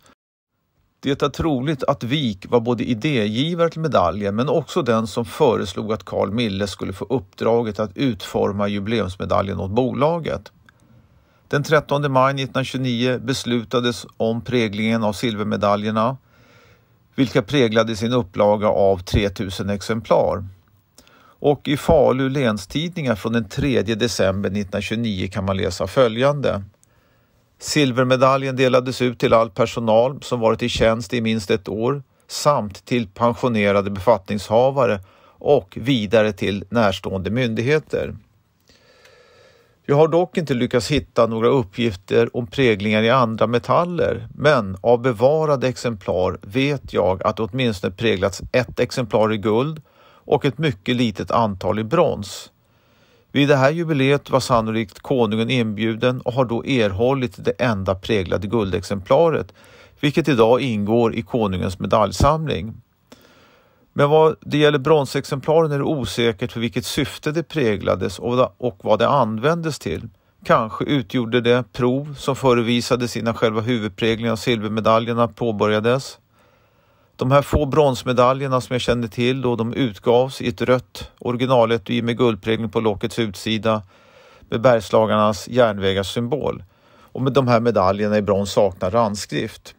Det är troligt att Wik var både idégivare till medaljen men också den som föreslog att Carl Milles skulle få uppdraget att utforma jubileumsmedaljen åt bolaget. Den 13 maj 1929 beslutades om präglingen av silvermedaljerna vilka präglade sin upplaga av 3000 exemplar. Och i Falu länstidningar från den 3 december 1929 kan man läsa följande. Silvermedaljen delades ut till all personal som varit i tjänst i minst ett år samt till pensionerade befattningshavare och vidare till närstående myndigheter. Jag har dock inte lyckats hitta några uppgifter om präglingar i andra metaller, men av bevarade exemplar vet jag att åtminstone präglats ett exemplar i guld och ett mycket litet antal i brons. Vid det här jubileet var sannolikt konungen inbjuden och har då erhållit det enda präglade guldexemplaret, vilket idag ingår i konungens medaljsamling. Men vad det gäller bronsexemplaren är det osäkert för vilket syfte det präglades och vad det användes till. Kanske utgjorde det prov som förevisades innan själva huvudpräglingen av silvermedaljerna påbörjades. De här få bronsmedaljerna som jag kände till då de utgavs i ett rött originaletui med guldprägling på lockets utsida med Bergslagarnas järnvägars symbol. Och med de här medaljerna i brons saknar randskrift.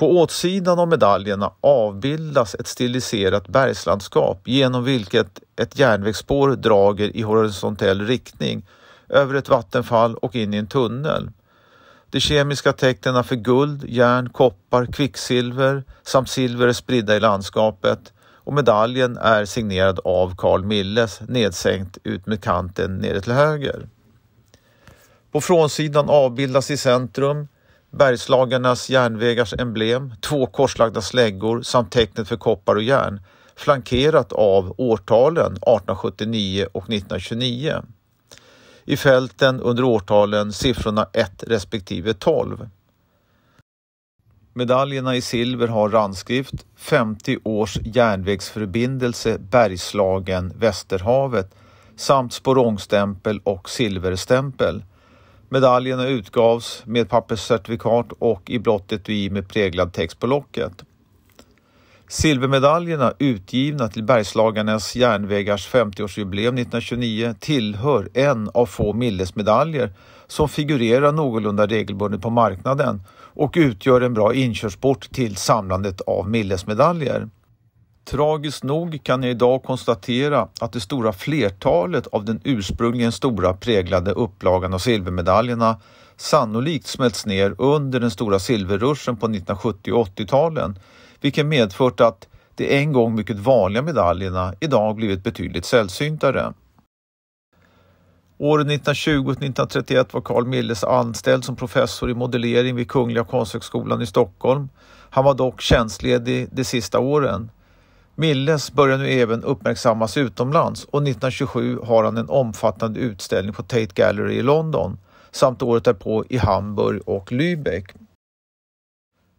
På åtsidan av medaljerna avbildas ett stiliserat bergslandskap genom vilket ett järnvägsspår drager i horisontell riktning över ett vattenfall och in i en tunnel. De kemiska tecknen för guld, järn, koppar, kvicksilver samt silver är spridda i landskapet och medaljen är signerad av Carl Milles nedsänkt ut med kanten nere till höger. På frånsidan avbildas i centrum Bergslagarnas järnvägars emblem, två korslagda släggor samt tecknet för koppar och järn flankerat av årtalen 1879 och 1929. I fälten under årtalen siffrorna 1 respektive 12. Medaljerna i silver har randskrift 50 års järnvägsförbindelse Bergslagen-Västerhavet samt sporongstämpel och silverstämpel Medaljerna utgavs med papperscertifikat och i blått etui med präglad text på locket. Silvermedaljerna utgivna till Bergslagarnas järnvägars 50-årsjubileum 1929 tillhör en av få Millesmedaljer som figurerar någorlunda regelbundet på marknaden och utgör en bra inkörsport till samlandet av Millesmedaljer. Tragiskt nog kan jag idag konstatera att det stora flertalet av den ursprungligen stora präglade upplagan av silvermedaljerna sannolikt smälts ner under den stora silverruschen på 1970 och 80-talen, vilket medfört att de en gång mycket vanliga medaljerna idag blivit betydligt sällsyntare. Åren 1920-1931 var Carl Milles anställd som professor i modellering vid Kungliga Konsthögskolan i Stockholm. Han var dock tjänstledig de sista åren. Milles börjar nu även uppmärksammas utomlands och 1927 har han en omfattande utställning på Tate Gallery i London samt året därpå i Hamburg och Lübeck.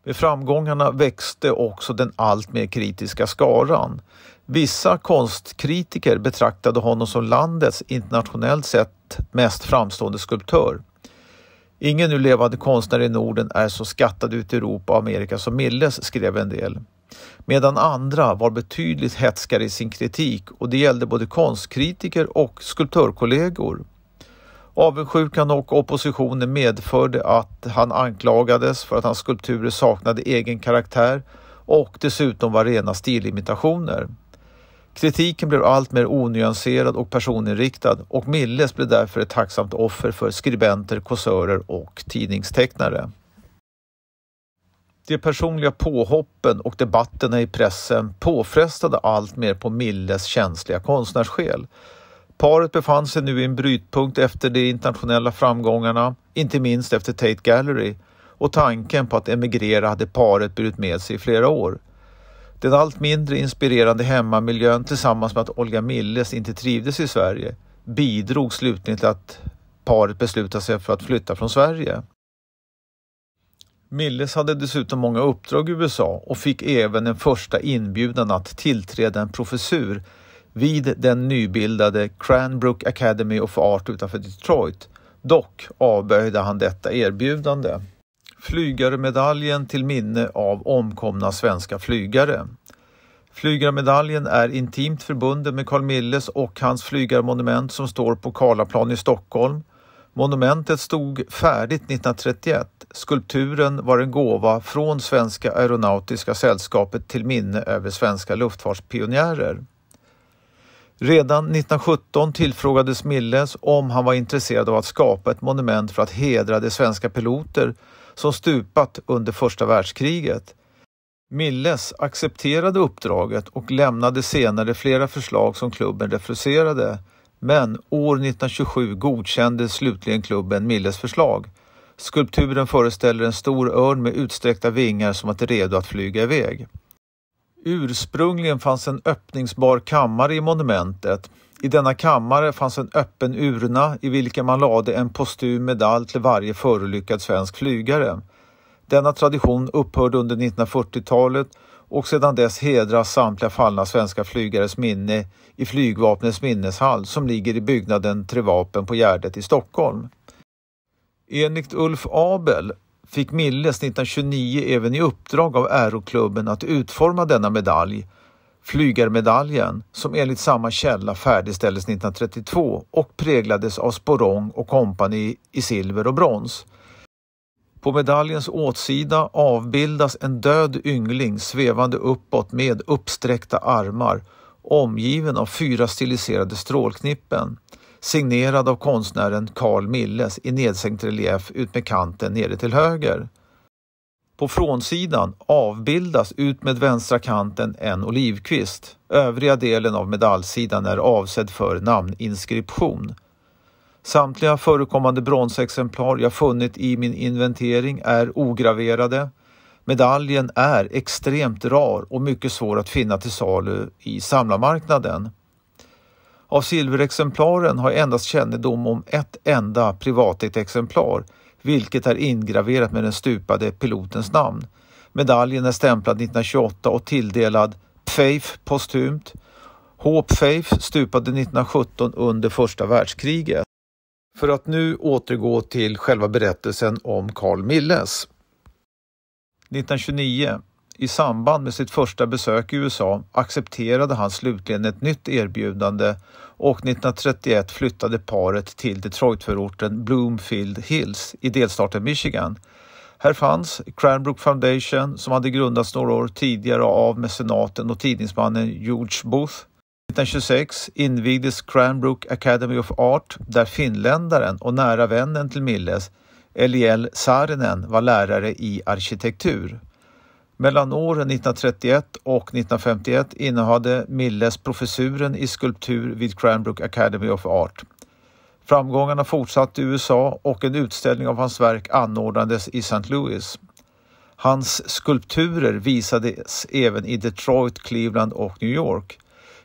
Med framgångarna växte också den alltmer kritiska skaran. Vissa konstkritiker betraktade honom som landets internationellt sett mest framstående skulptör. Ingen nu levande konstnär i Norden är så skattad ut i Europa och Amerika som Milles, skrev en del medan andra var betydligt hätskare i sin kritik och det gällde både konstkritiker och skulptörkollegor. Avundsjukan och oppositionen medförde att han anklagades för att hans skulpturer saknade egen karaktär och dessutom var rena stilimitationer. Kritiken blev alltmer onyanserad och personinriktad och Milles blev därför ett tacksamt offer för skribenter, kåsörer och tidningstecknare de personliga påhoppen och debatterna i pressen påfrestade allt mer på Milles känsliga konstnärssjäl. Paret befann sig nu i en brytpunkt efter de internationella framgångarna, inte minst efter Tate Gallery och tanken på att emigrera hade paret burit med sig i flera år. Den allt mindre inspirerande hemmamiljön tillsammans med att Olga Milles inte trivdes i Sverige bidrog slutligen till att paret beslutade sig för att flytta från Sverige. Milles hade dessutom många uppdrag i USA och fick även en första inbjudan att tillträda en professur vid den nybildade Cranbrook Academy of Art utanför Detroit. Dock avböjde han detta erbjudande. Flygarmedaljen till minne av omkomna svenska flygare. Flygarmedaljen är intimt förbunden med Carl Milles och hans flygarmonument som står på Karlaplan i Stockholm Monumentet stod färdigt 1931. Skulpturen var en gåva från Svenska Aeronautiska Sällskapet till minne över svenska luftfartspionjärer. Redan 1917 tillfrågades Milles om han var intresserad av att skapa ett monument för att hedra de svenska piloter som stupat under första världskriget. Milles accepterade uppdraget och lämnade senare flera förslag som klubben refuserade men år 1927 godkände slutligen klubben Milles förslag. Skulpturen föreställer en stor örn med utsträckta vingar som var redo att flyga iväg. Ursprungligen fanns en öppningsbar kammare i monumentet. I denna kammare fanns en öppen urna i vilken man lade en postum medalj till varje förolyckad svensk flygare. Denna tradition upphörde under 1940-talet och sedan dess hedras samtliga fallna svenska flygares minne i flygvapnets minneshall som ligger i byggnaden Trevapen på Gärdet i Stockholm. Enligt Ulf Abel fick Milles 1929 även i uppdrag av Aeroklubben att utforma denna medalj, Flygarmedaljen, som enligt samma källa färdigställdes 1932 och präglades av Sporrong och kompani i silver och brons. På medaljens åtsida avbildas en död yngling svävande uppåt med uppsträckta armar omgiven av fyra stiliserade strålknippen signerad av konstnären Carl Milles i nedsänkt relief utmed kanten nere till höger. På frånsidan avbildas utmed vänstra kanten en olivkvist. Övriga delen av medaljsidan är avsedd för namninskription. Samtliga förekommande bronsexemplar jag funnit i min inventering är ograverade. Medaljen är extremt rar och mycket svår att finna till salu i samlarmarknaden. Av silverexemplaren har jag endast kännedom om ett enda privatägt exemplar, vilket är ingraverat med den stupade pilotens namn. Medaljen är stämplad 1928 och tilldelad Pfeif postumt. H. Pfeif stupade 1917 under första världskriget. För att nu återgå till själva berättelsen om Carl Milles. 1929, i samband med sitt första besök i USA, accepterade han slutligen ett nytt erbjudande och 1931 flyttade paret till Detroitförorten Bloomfield Hills i delstaten Michigan. Här fanns Cranbrook Foundation som hade grundats några år tidigare av mecenaten och tidningsmannen George Booth 1926 invigdes Cranbrook Academy of Art där finländaren och nära vännen till Milles, Eliel Saarinen, var lärare i arkitektur. Mellan åren 1931 och 1951 innehade Milles professuren i skulptur vid Cranbrook Academy of Art. Framgångarna fortsatte i USA och en utställning av hans verk anordnades i St. Louis. Hans skulpturer visades även i Detroit, Cleveland och New York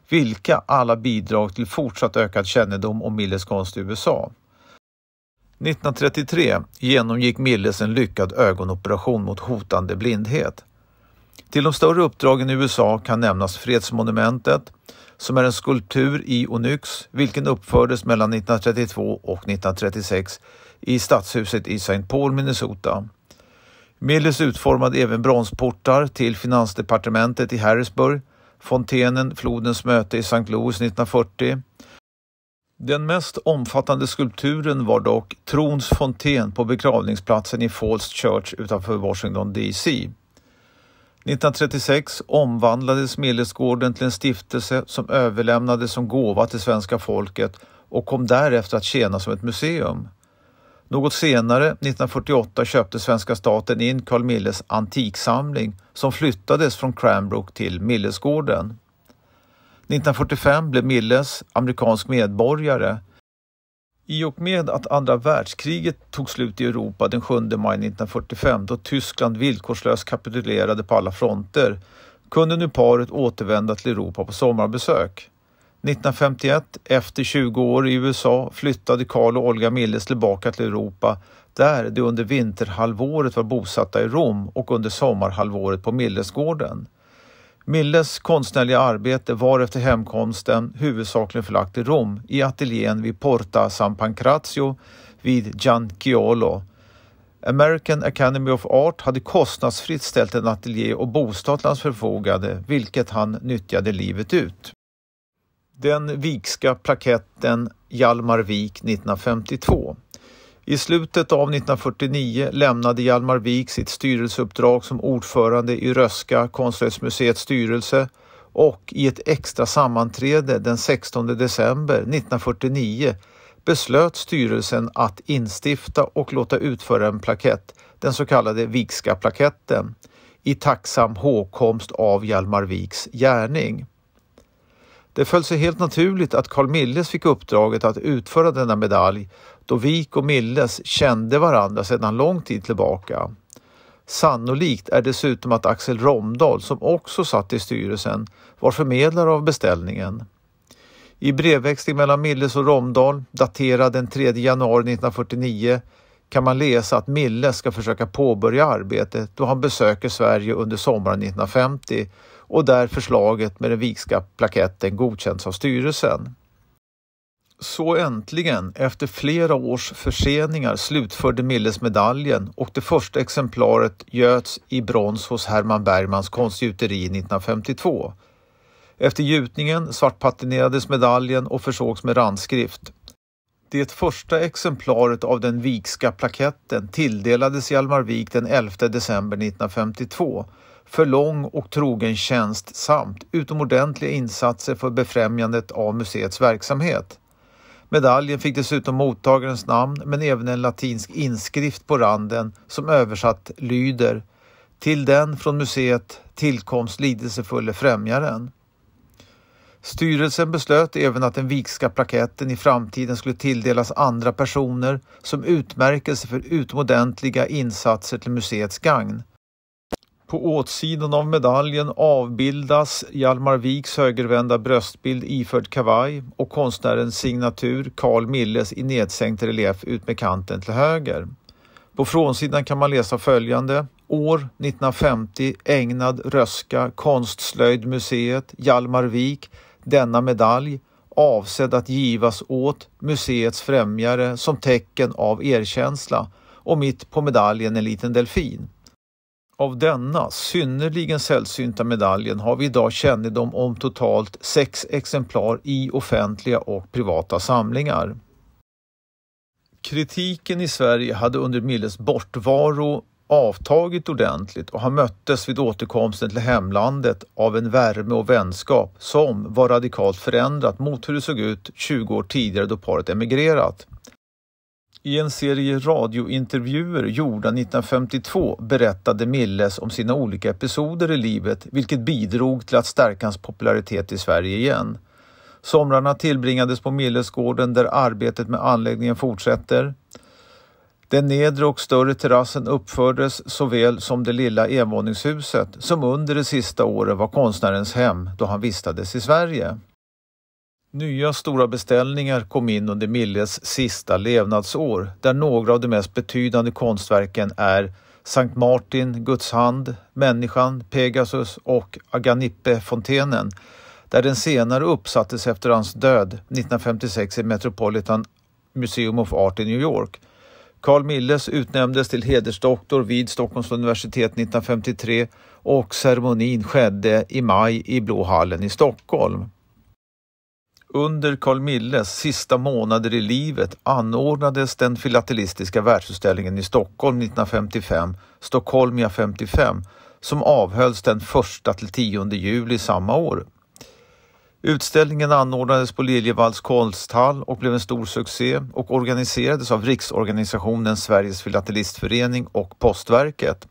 vilka alla bidrag till fortsatt ökad kännedom om Milles konst i USA. 1933 genomgick Milles en lyckad ögonoperation mot hotande blindhet. Till de större uppdragen i USA kan nämnas Fredsmonumentet, som är en skulptur i onyx, vilken uppfördes mellan 1932 och 1936 i stadshuset i Saint Paul, Minnesota. Milles utformade även bronsportar till finansdepartementet i Harrisburg fontänen Flodens möte i St. Louis 1940. Den mest omfattande skulpturen var dock Trons fontän på begravningsplatsen i Falls Church utanför Washington DC. 1936 omvandlades Millesgården till en stiftelse som överlämnades som gåva till svenska folket och kom därefter att tjäna som ett museum. Något senare, 1948, köpte svenska staten in Carl Milles antiksamling som flyttades från Cranbrook till Millesgården. 1945 blev Milles amerikansk medborgare. I och med att andra världskriget tog slut i Europa den 7 maj 1945 då Tyskland villkorslöst kapitulerade på alla fronter kunde nu paret återvända till Europa på sommarbesök. 1951, efter 20 år i USA, flyttade Karl och Olga Milles tillbaka till Europa där de under vinterhalvåret var bosatta i Rom och under sommarhalvåret på Millesgården. Milles konstnärliga arbete var efter hemkomsten huvudsakligen förlagt till Rom i ateljén vid Porta San Pancrazio vid Chiolo. American Academy of Art hade kostnadsfritt ställt en ateljé och bostad till hans förfogande, vilket han nyttjade livet ut den vikska plaketten Hjalmar Vik 1952. I slutet av 1949 lämnade Hjalmar Vik sitt styrelseuppdrag som ordförande i Röska konstnärsmuseets styrelse och i ett extra sammanträde den 16 december 1949 beslöt styrelsen att instifta och låta utföra en plakett, den så kallade Vikska plaketten, i tacksam hågkomst av Hjalmar Viks gärning. Det föll sig helt naturligt att Carl Milles fick uppdraget att utföra denna medalj då Wik och Milles kände varandra sedan lång tid tillbaka. Sannolikt är dessutom att Axel Romdahl, som också satt i styrelsen, var förmedlare av beställningen. I brevväxling mellan Milles och Romdahl, daterad den 3 januari 1949, kan man läsa att Milles ska försöka påbörja arbetet då han besöker Sverige under sommaren 1950 och där förslaget med den vikska plaketten godkänts av styrelsen. Så äntligen, efter flera års förseningar, slutförde Milles medaljen och det första exemplaret göts i brons hos Herman Bergmans konstgjuteri 1952. Efter gjutningen svartpatinerades medaljen och försågs med randskrift. Det första exemplaret av den vikska plaketten tilldelades Hjalmarvik den 11 december 1952 för lång och trogen tjänst samt utomordentliga insatser för befrämjandet av museets verksamhet. Medaljen fick dessutom mottagarens namn men även en latinsk inskrift på randen som översatt lyder Till den från museet tillkomst lidelsefulle främjaren. Styrelsen beslöt även att den vikska plaketten i framtiden skulle tilldelas andra personer som utmärkelse för utomordentliga insatser till museets gagn. På åtsidan av medaljen avbildas Hjalmar Viks högervända bröstbild iförd kavaj och konstnärens signatur Carl Milles i nedsänkt relief ut med kanten till höger. På frånsidan kan man läsa följande. År 1950 ägnad Röska Konstslöjdmuseet Hjalmar Vik denna medalj avsedd att givas åt museets främjare som tecken av erkänsla och mitt på medaljen en liten delfin. Av denna synnerligen sällsynta medaljen har vi idag kännedom om totalt sex exemplar i offentliga och privata samlingar. Kritiken i Sverige hade under Milles bortvaro avtagit ordentligt och han möttes vid återkomsten till hemlandet av en värme och vänskap som var radikalt förändrat mot hur det såg ut 20 år tidigare då paret emigrerat. I en serie radiointervjuer gjorda 1952 berättade Milles om sina olika episoder i livet vilket bidrog till att stärka hans popularitet i Sverige igen. Somrarna tillbringades på Millesgården där arbetet med anläggningen fortsätter. Den nedre och större terrassen uppfördes såväl som det lilla envåningshuset som under de sista åren var konstnärens hem då han vistades i Sverige. Nya stora beställningar kom in under Milles sista levnadsår där några av de mest betydande konstverken är Sankt Martin, Guds hand, Människan, Pegasus och Aganippe-fontänen där den senare uppsattes efter hans död 1956 i Metropolitan Museum of Art i New York. Carl Milles utnämndes till hedersdoktor vid Stockholms universitet 1953 och ceremonin skedde i maj i Blå hallen i Stockholm. Under Carl Milles sista månader i livet anordnades den filatelistiska världsutställningen i Stockholm 1955, Stockholmia 55, som avhölls den 1 till 10 juli samma år. Utställningen anordnades på Liljevalchs konsthall och blev en stor succé och organiserades av Riksorganisationen Sveriges filatelistförening och Postverket.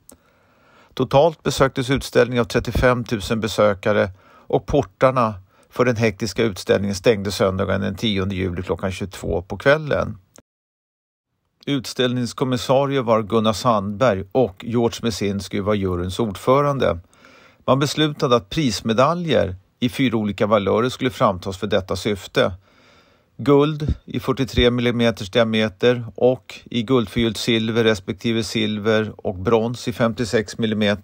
Totalt besöktes utställningen av 35 000 besökare och portarna för den hektiska utställningen stängde söndagen den 10 juli klockan 22 på kvällen. Utställningskommissarie var Gunnar Sandberg och George Mesinski var juryns ordförande. Man beslutade att prismedaljer i fyra olika valörer skulle framtas för detta syfte. Guld i 43 mm diameter och i guldförgyllt silver respektive silver och brons i 56 mm.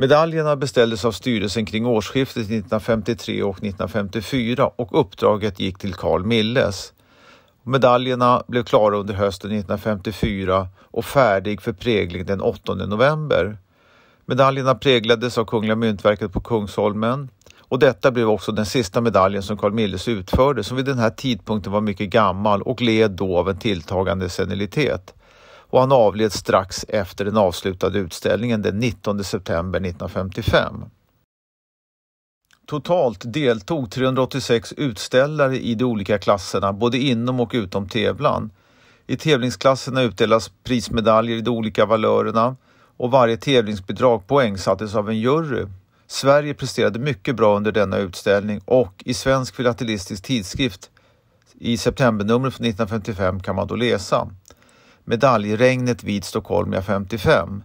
Medaljerna beställdes av styrelsen kring årsskiftet 1953 och 1954 och uppdraget gick till Carl Milles. Medaljerna blev klara under hösten 1954 och färdig för prägling den 8 november. Medaljerna präglades av Kungliga Myntverket på Kungsholmen och detta blev också den sista medaljen som Carl Milles utförde som vid den här tidpunkten var mycket gammal och led då av en tilltagande senilitet och han avled strax efter den avslutade utställningen den 19 september 1955. Totalt deltog 386 utställare i de olika klasserna både inom och utom tävlan. I tävlingsklasserna utdelas prismedaljer i de olika valörerna och varje tävlingsbidrag poängsattes av en jury. Sverige presterade mycket bra under denna utställning och i Svensk filatelistisk tidskrift i septembernumret från 1955 kan man då läsa Medaljregnet vid Stockholmia 55.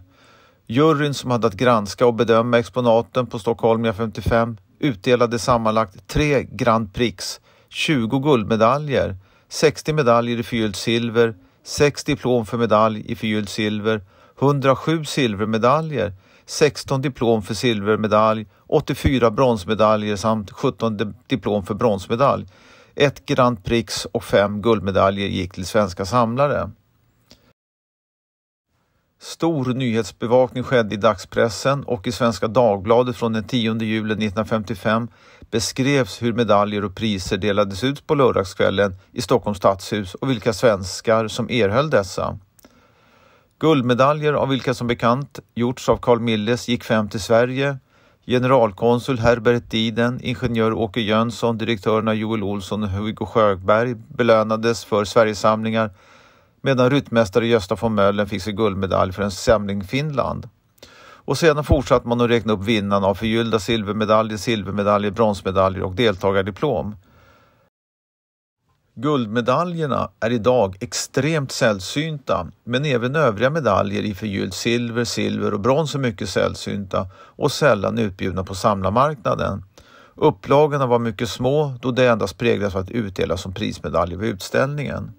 Juryn som hade att granska och bedöma exponaten på Stockholmia 55 utdelade sammanlagt tre Grand Prix, 20 guldmedaljer, 60 medaljer i förgyllt silver, 6 diplom för medalj i förgyllt silver, 107 silvermedaljer, 16 diplom för silvermedalj, 84 bronsmedaljer samt 17 diplom för bronsmedalj. Ett Grand Prix och fem guldmedaljer gick till svenska samlare. Stor nyhetsbevakning skedde i dagspressen och i Svenska Dagbladet från den 10 juli 1955 beskrevs hur medaljer och priser delades ut på lördagskvällen i Stockholms stadshus och vilka svenskar som erhöll dessa. Guldmedaljer av vilka som bekant gjorts av Carl Milles gick fem till Sverige. Generalkonsul Herbert Diden, ingenjör Åke Jönsson, direktörerna Joel Olsson och Hugo Sjöberg belönades för Sverigesamlingar medan ryttmästare Gösta von Möllen fick sin guldmedalj för en samling Finland. Och sedan fortsatte man att räkna upp vinnarna av förgyllda silvermedaljer, silvermedaljer, bronsmedaljer och deltagardiplom. Guldmedaljerna är idag extremt sällsynta, men även övriga medaljer i förgyllt silver, silver och brons är mycket sällsynta och sällan utbjudna på samlarmarknaden. Upplagorna var mycket små då de endast präglades av att utdelas som prismedaljer vid utställningen.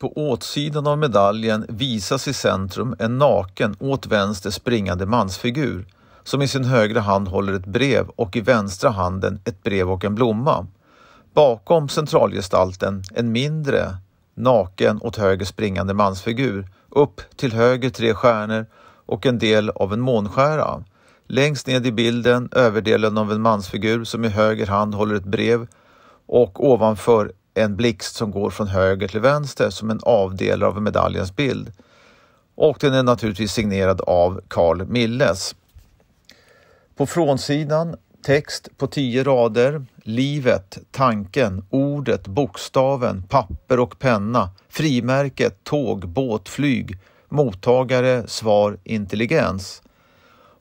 På åtsidan av medaljen visas i centrum en naken, åt vänster springande mansfigur som i sin högra hand håller ett brev och i vänstra handen ett brev och en blomma. Bakom centralgestalten en mindre, naken åt höger springande mansfigur, upp till höger tre stjärnor och en del av en månskära. Längst ned i bilden överdelen av en mansfigur som i höger hand håller ett brev och ovanför en blixt som går från höger till vänster som en avdelare av medaljens bild. Och den är naturligtvis signerad av Carl Milles. På frånsidan text på tio rader. Livet, tanken, ordet, bokstaven, papper och penna, frimärket, tåg, båt, flyg, mottagare, svar, intelligens.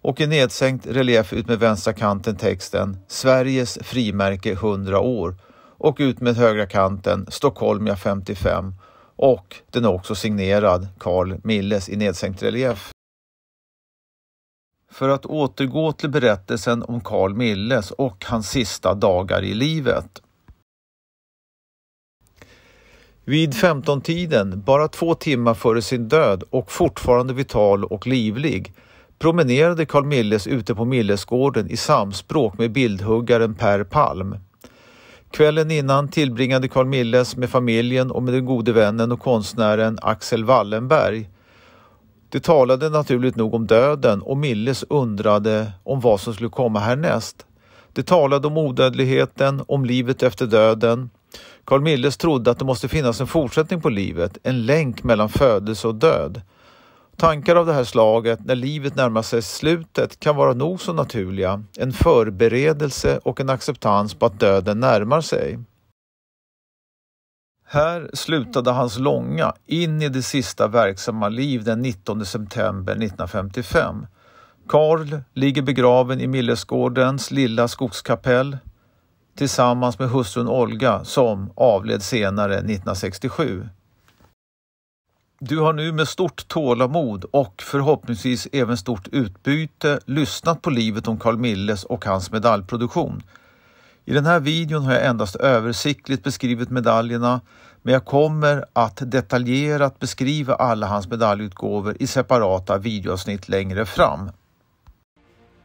Och i nedsänkt relief ut med vänstra kanten texten Sveriges frimärke 100 år och ut med högra kanten Stockholmia 55 och den är också signerad Carl Milles i nedsänkt relief. För att återgå till berättelsen om Carl Milles och hans sista dagar i livet. Vid 15-tiden, bara två timmar före sin död och fortfarande vital och livlig, promenerade Carl Milles ute på Millesgården i samspråk med bildhuggaren Per Palm. Kvällen innan tillbringade Carl Milles med familjen och med den gode vännen och konstnären Axel Wallenberg. De talade naturligt nog om döden och Milles undrade om vad som skulle komma härnäst. De talade om odödligheten, om livet efter döden. Carl Milles trodde att det måste finnas en fortsättning på livet, en länk mellan födelse och död. Tankar av det här slaget när livet närmar sig slutet kan vara nog så naturliga, en förberedelse och en acceptans på att döden närmar sig. Här slutade hans långa, in i det sista verksamma liv den 19 september 1955. Karl ligger begraven i Millesgårdens lilla skogskapell tillsammans med hustrun Olga som avled senare 1967. Du har nu med stort tålamod och förhoppningsvis även stort utbyte lyssnat på livet om Carl Milles och hans medaljproduktion. I den här videon har jag endast översiktligt beskrivit medaljerna men jag kommer att detaljerat beskriva alla hans medaljutgåvor i separata videoavsnitt längre fram.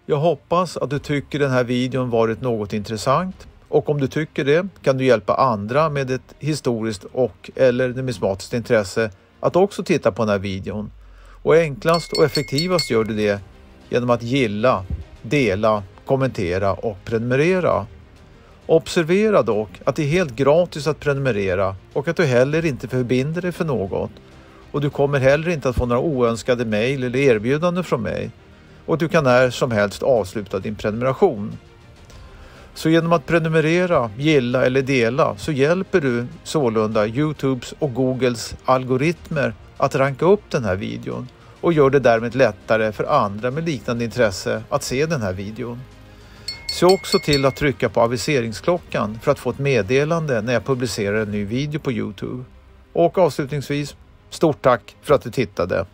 Jag hoppas att du tycker den här videon varit något intressant och om du tycker det kan du hjälpa andra med ett historiskt och eller numismatiskt intresse att också titta på den här videon. Och enklast och effektivast gör du det genom att gilla, dela, kommentera och prenumerera. Observera dock att det är helt gratis att prenumerera och att du heller inte förbinder dig för något. Och du kommer heller inte att få några oönskade mejl eller erbjudanden från mig. Och du kan när som helst avsluta din prenumeration. Så genom att prenumerera, gilla eller dela så hjälper du sålunda Youtubes och Googles algoritmer att ranka upp den här videon och gör det därmed lättare för andra med liknande intresse att se den här videon. Se också till att trycka på aviseringsklockan för att få ett meddelande när jag publicerar en ny video på Youtube. Och avslutningsvis, stort tack för att du tittade!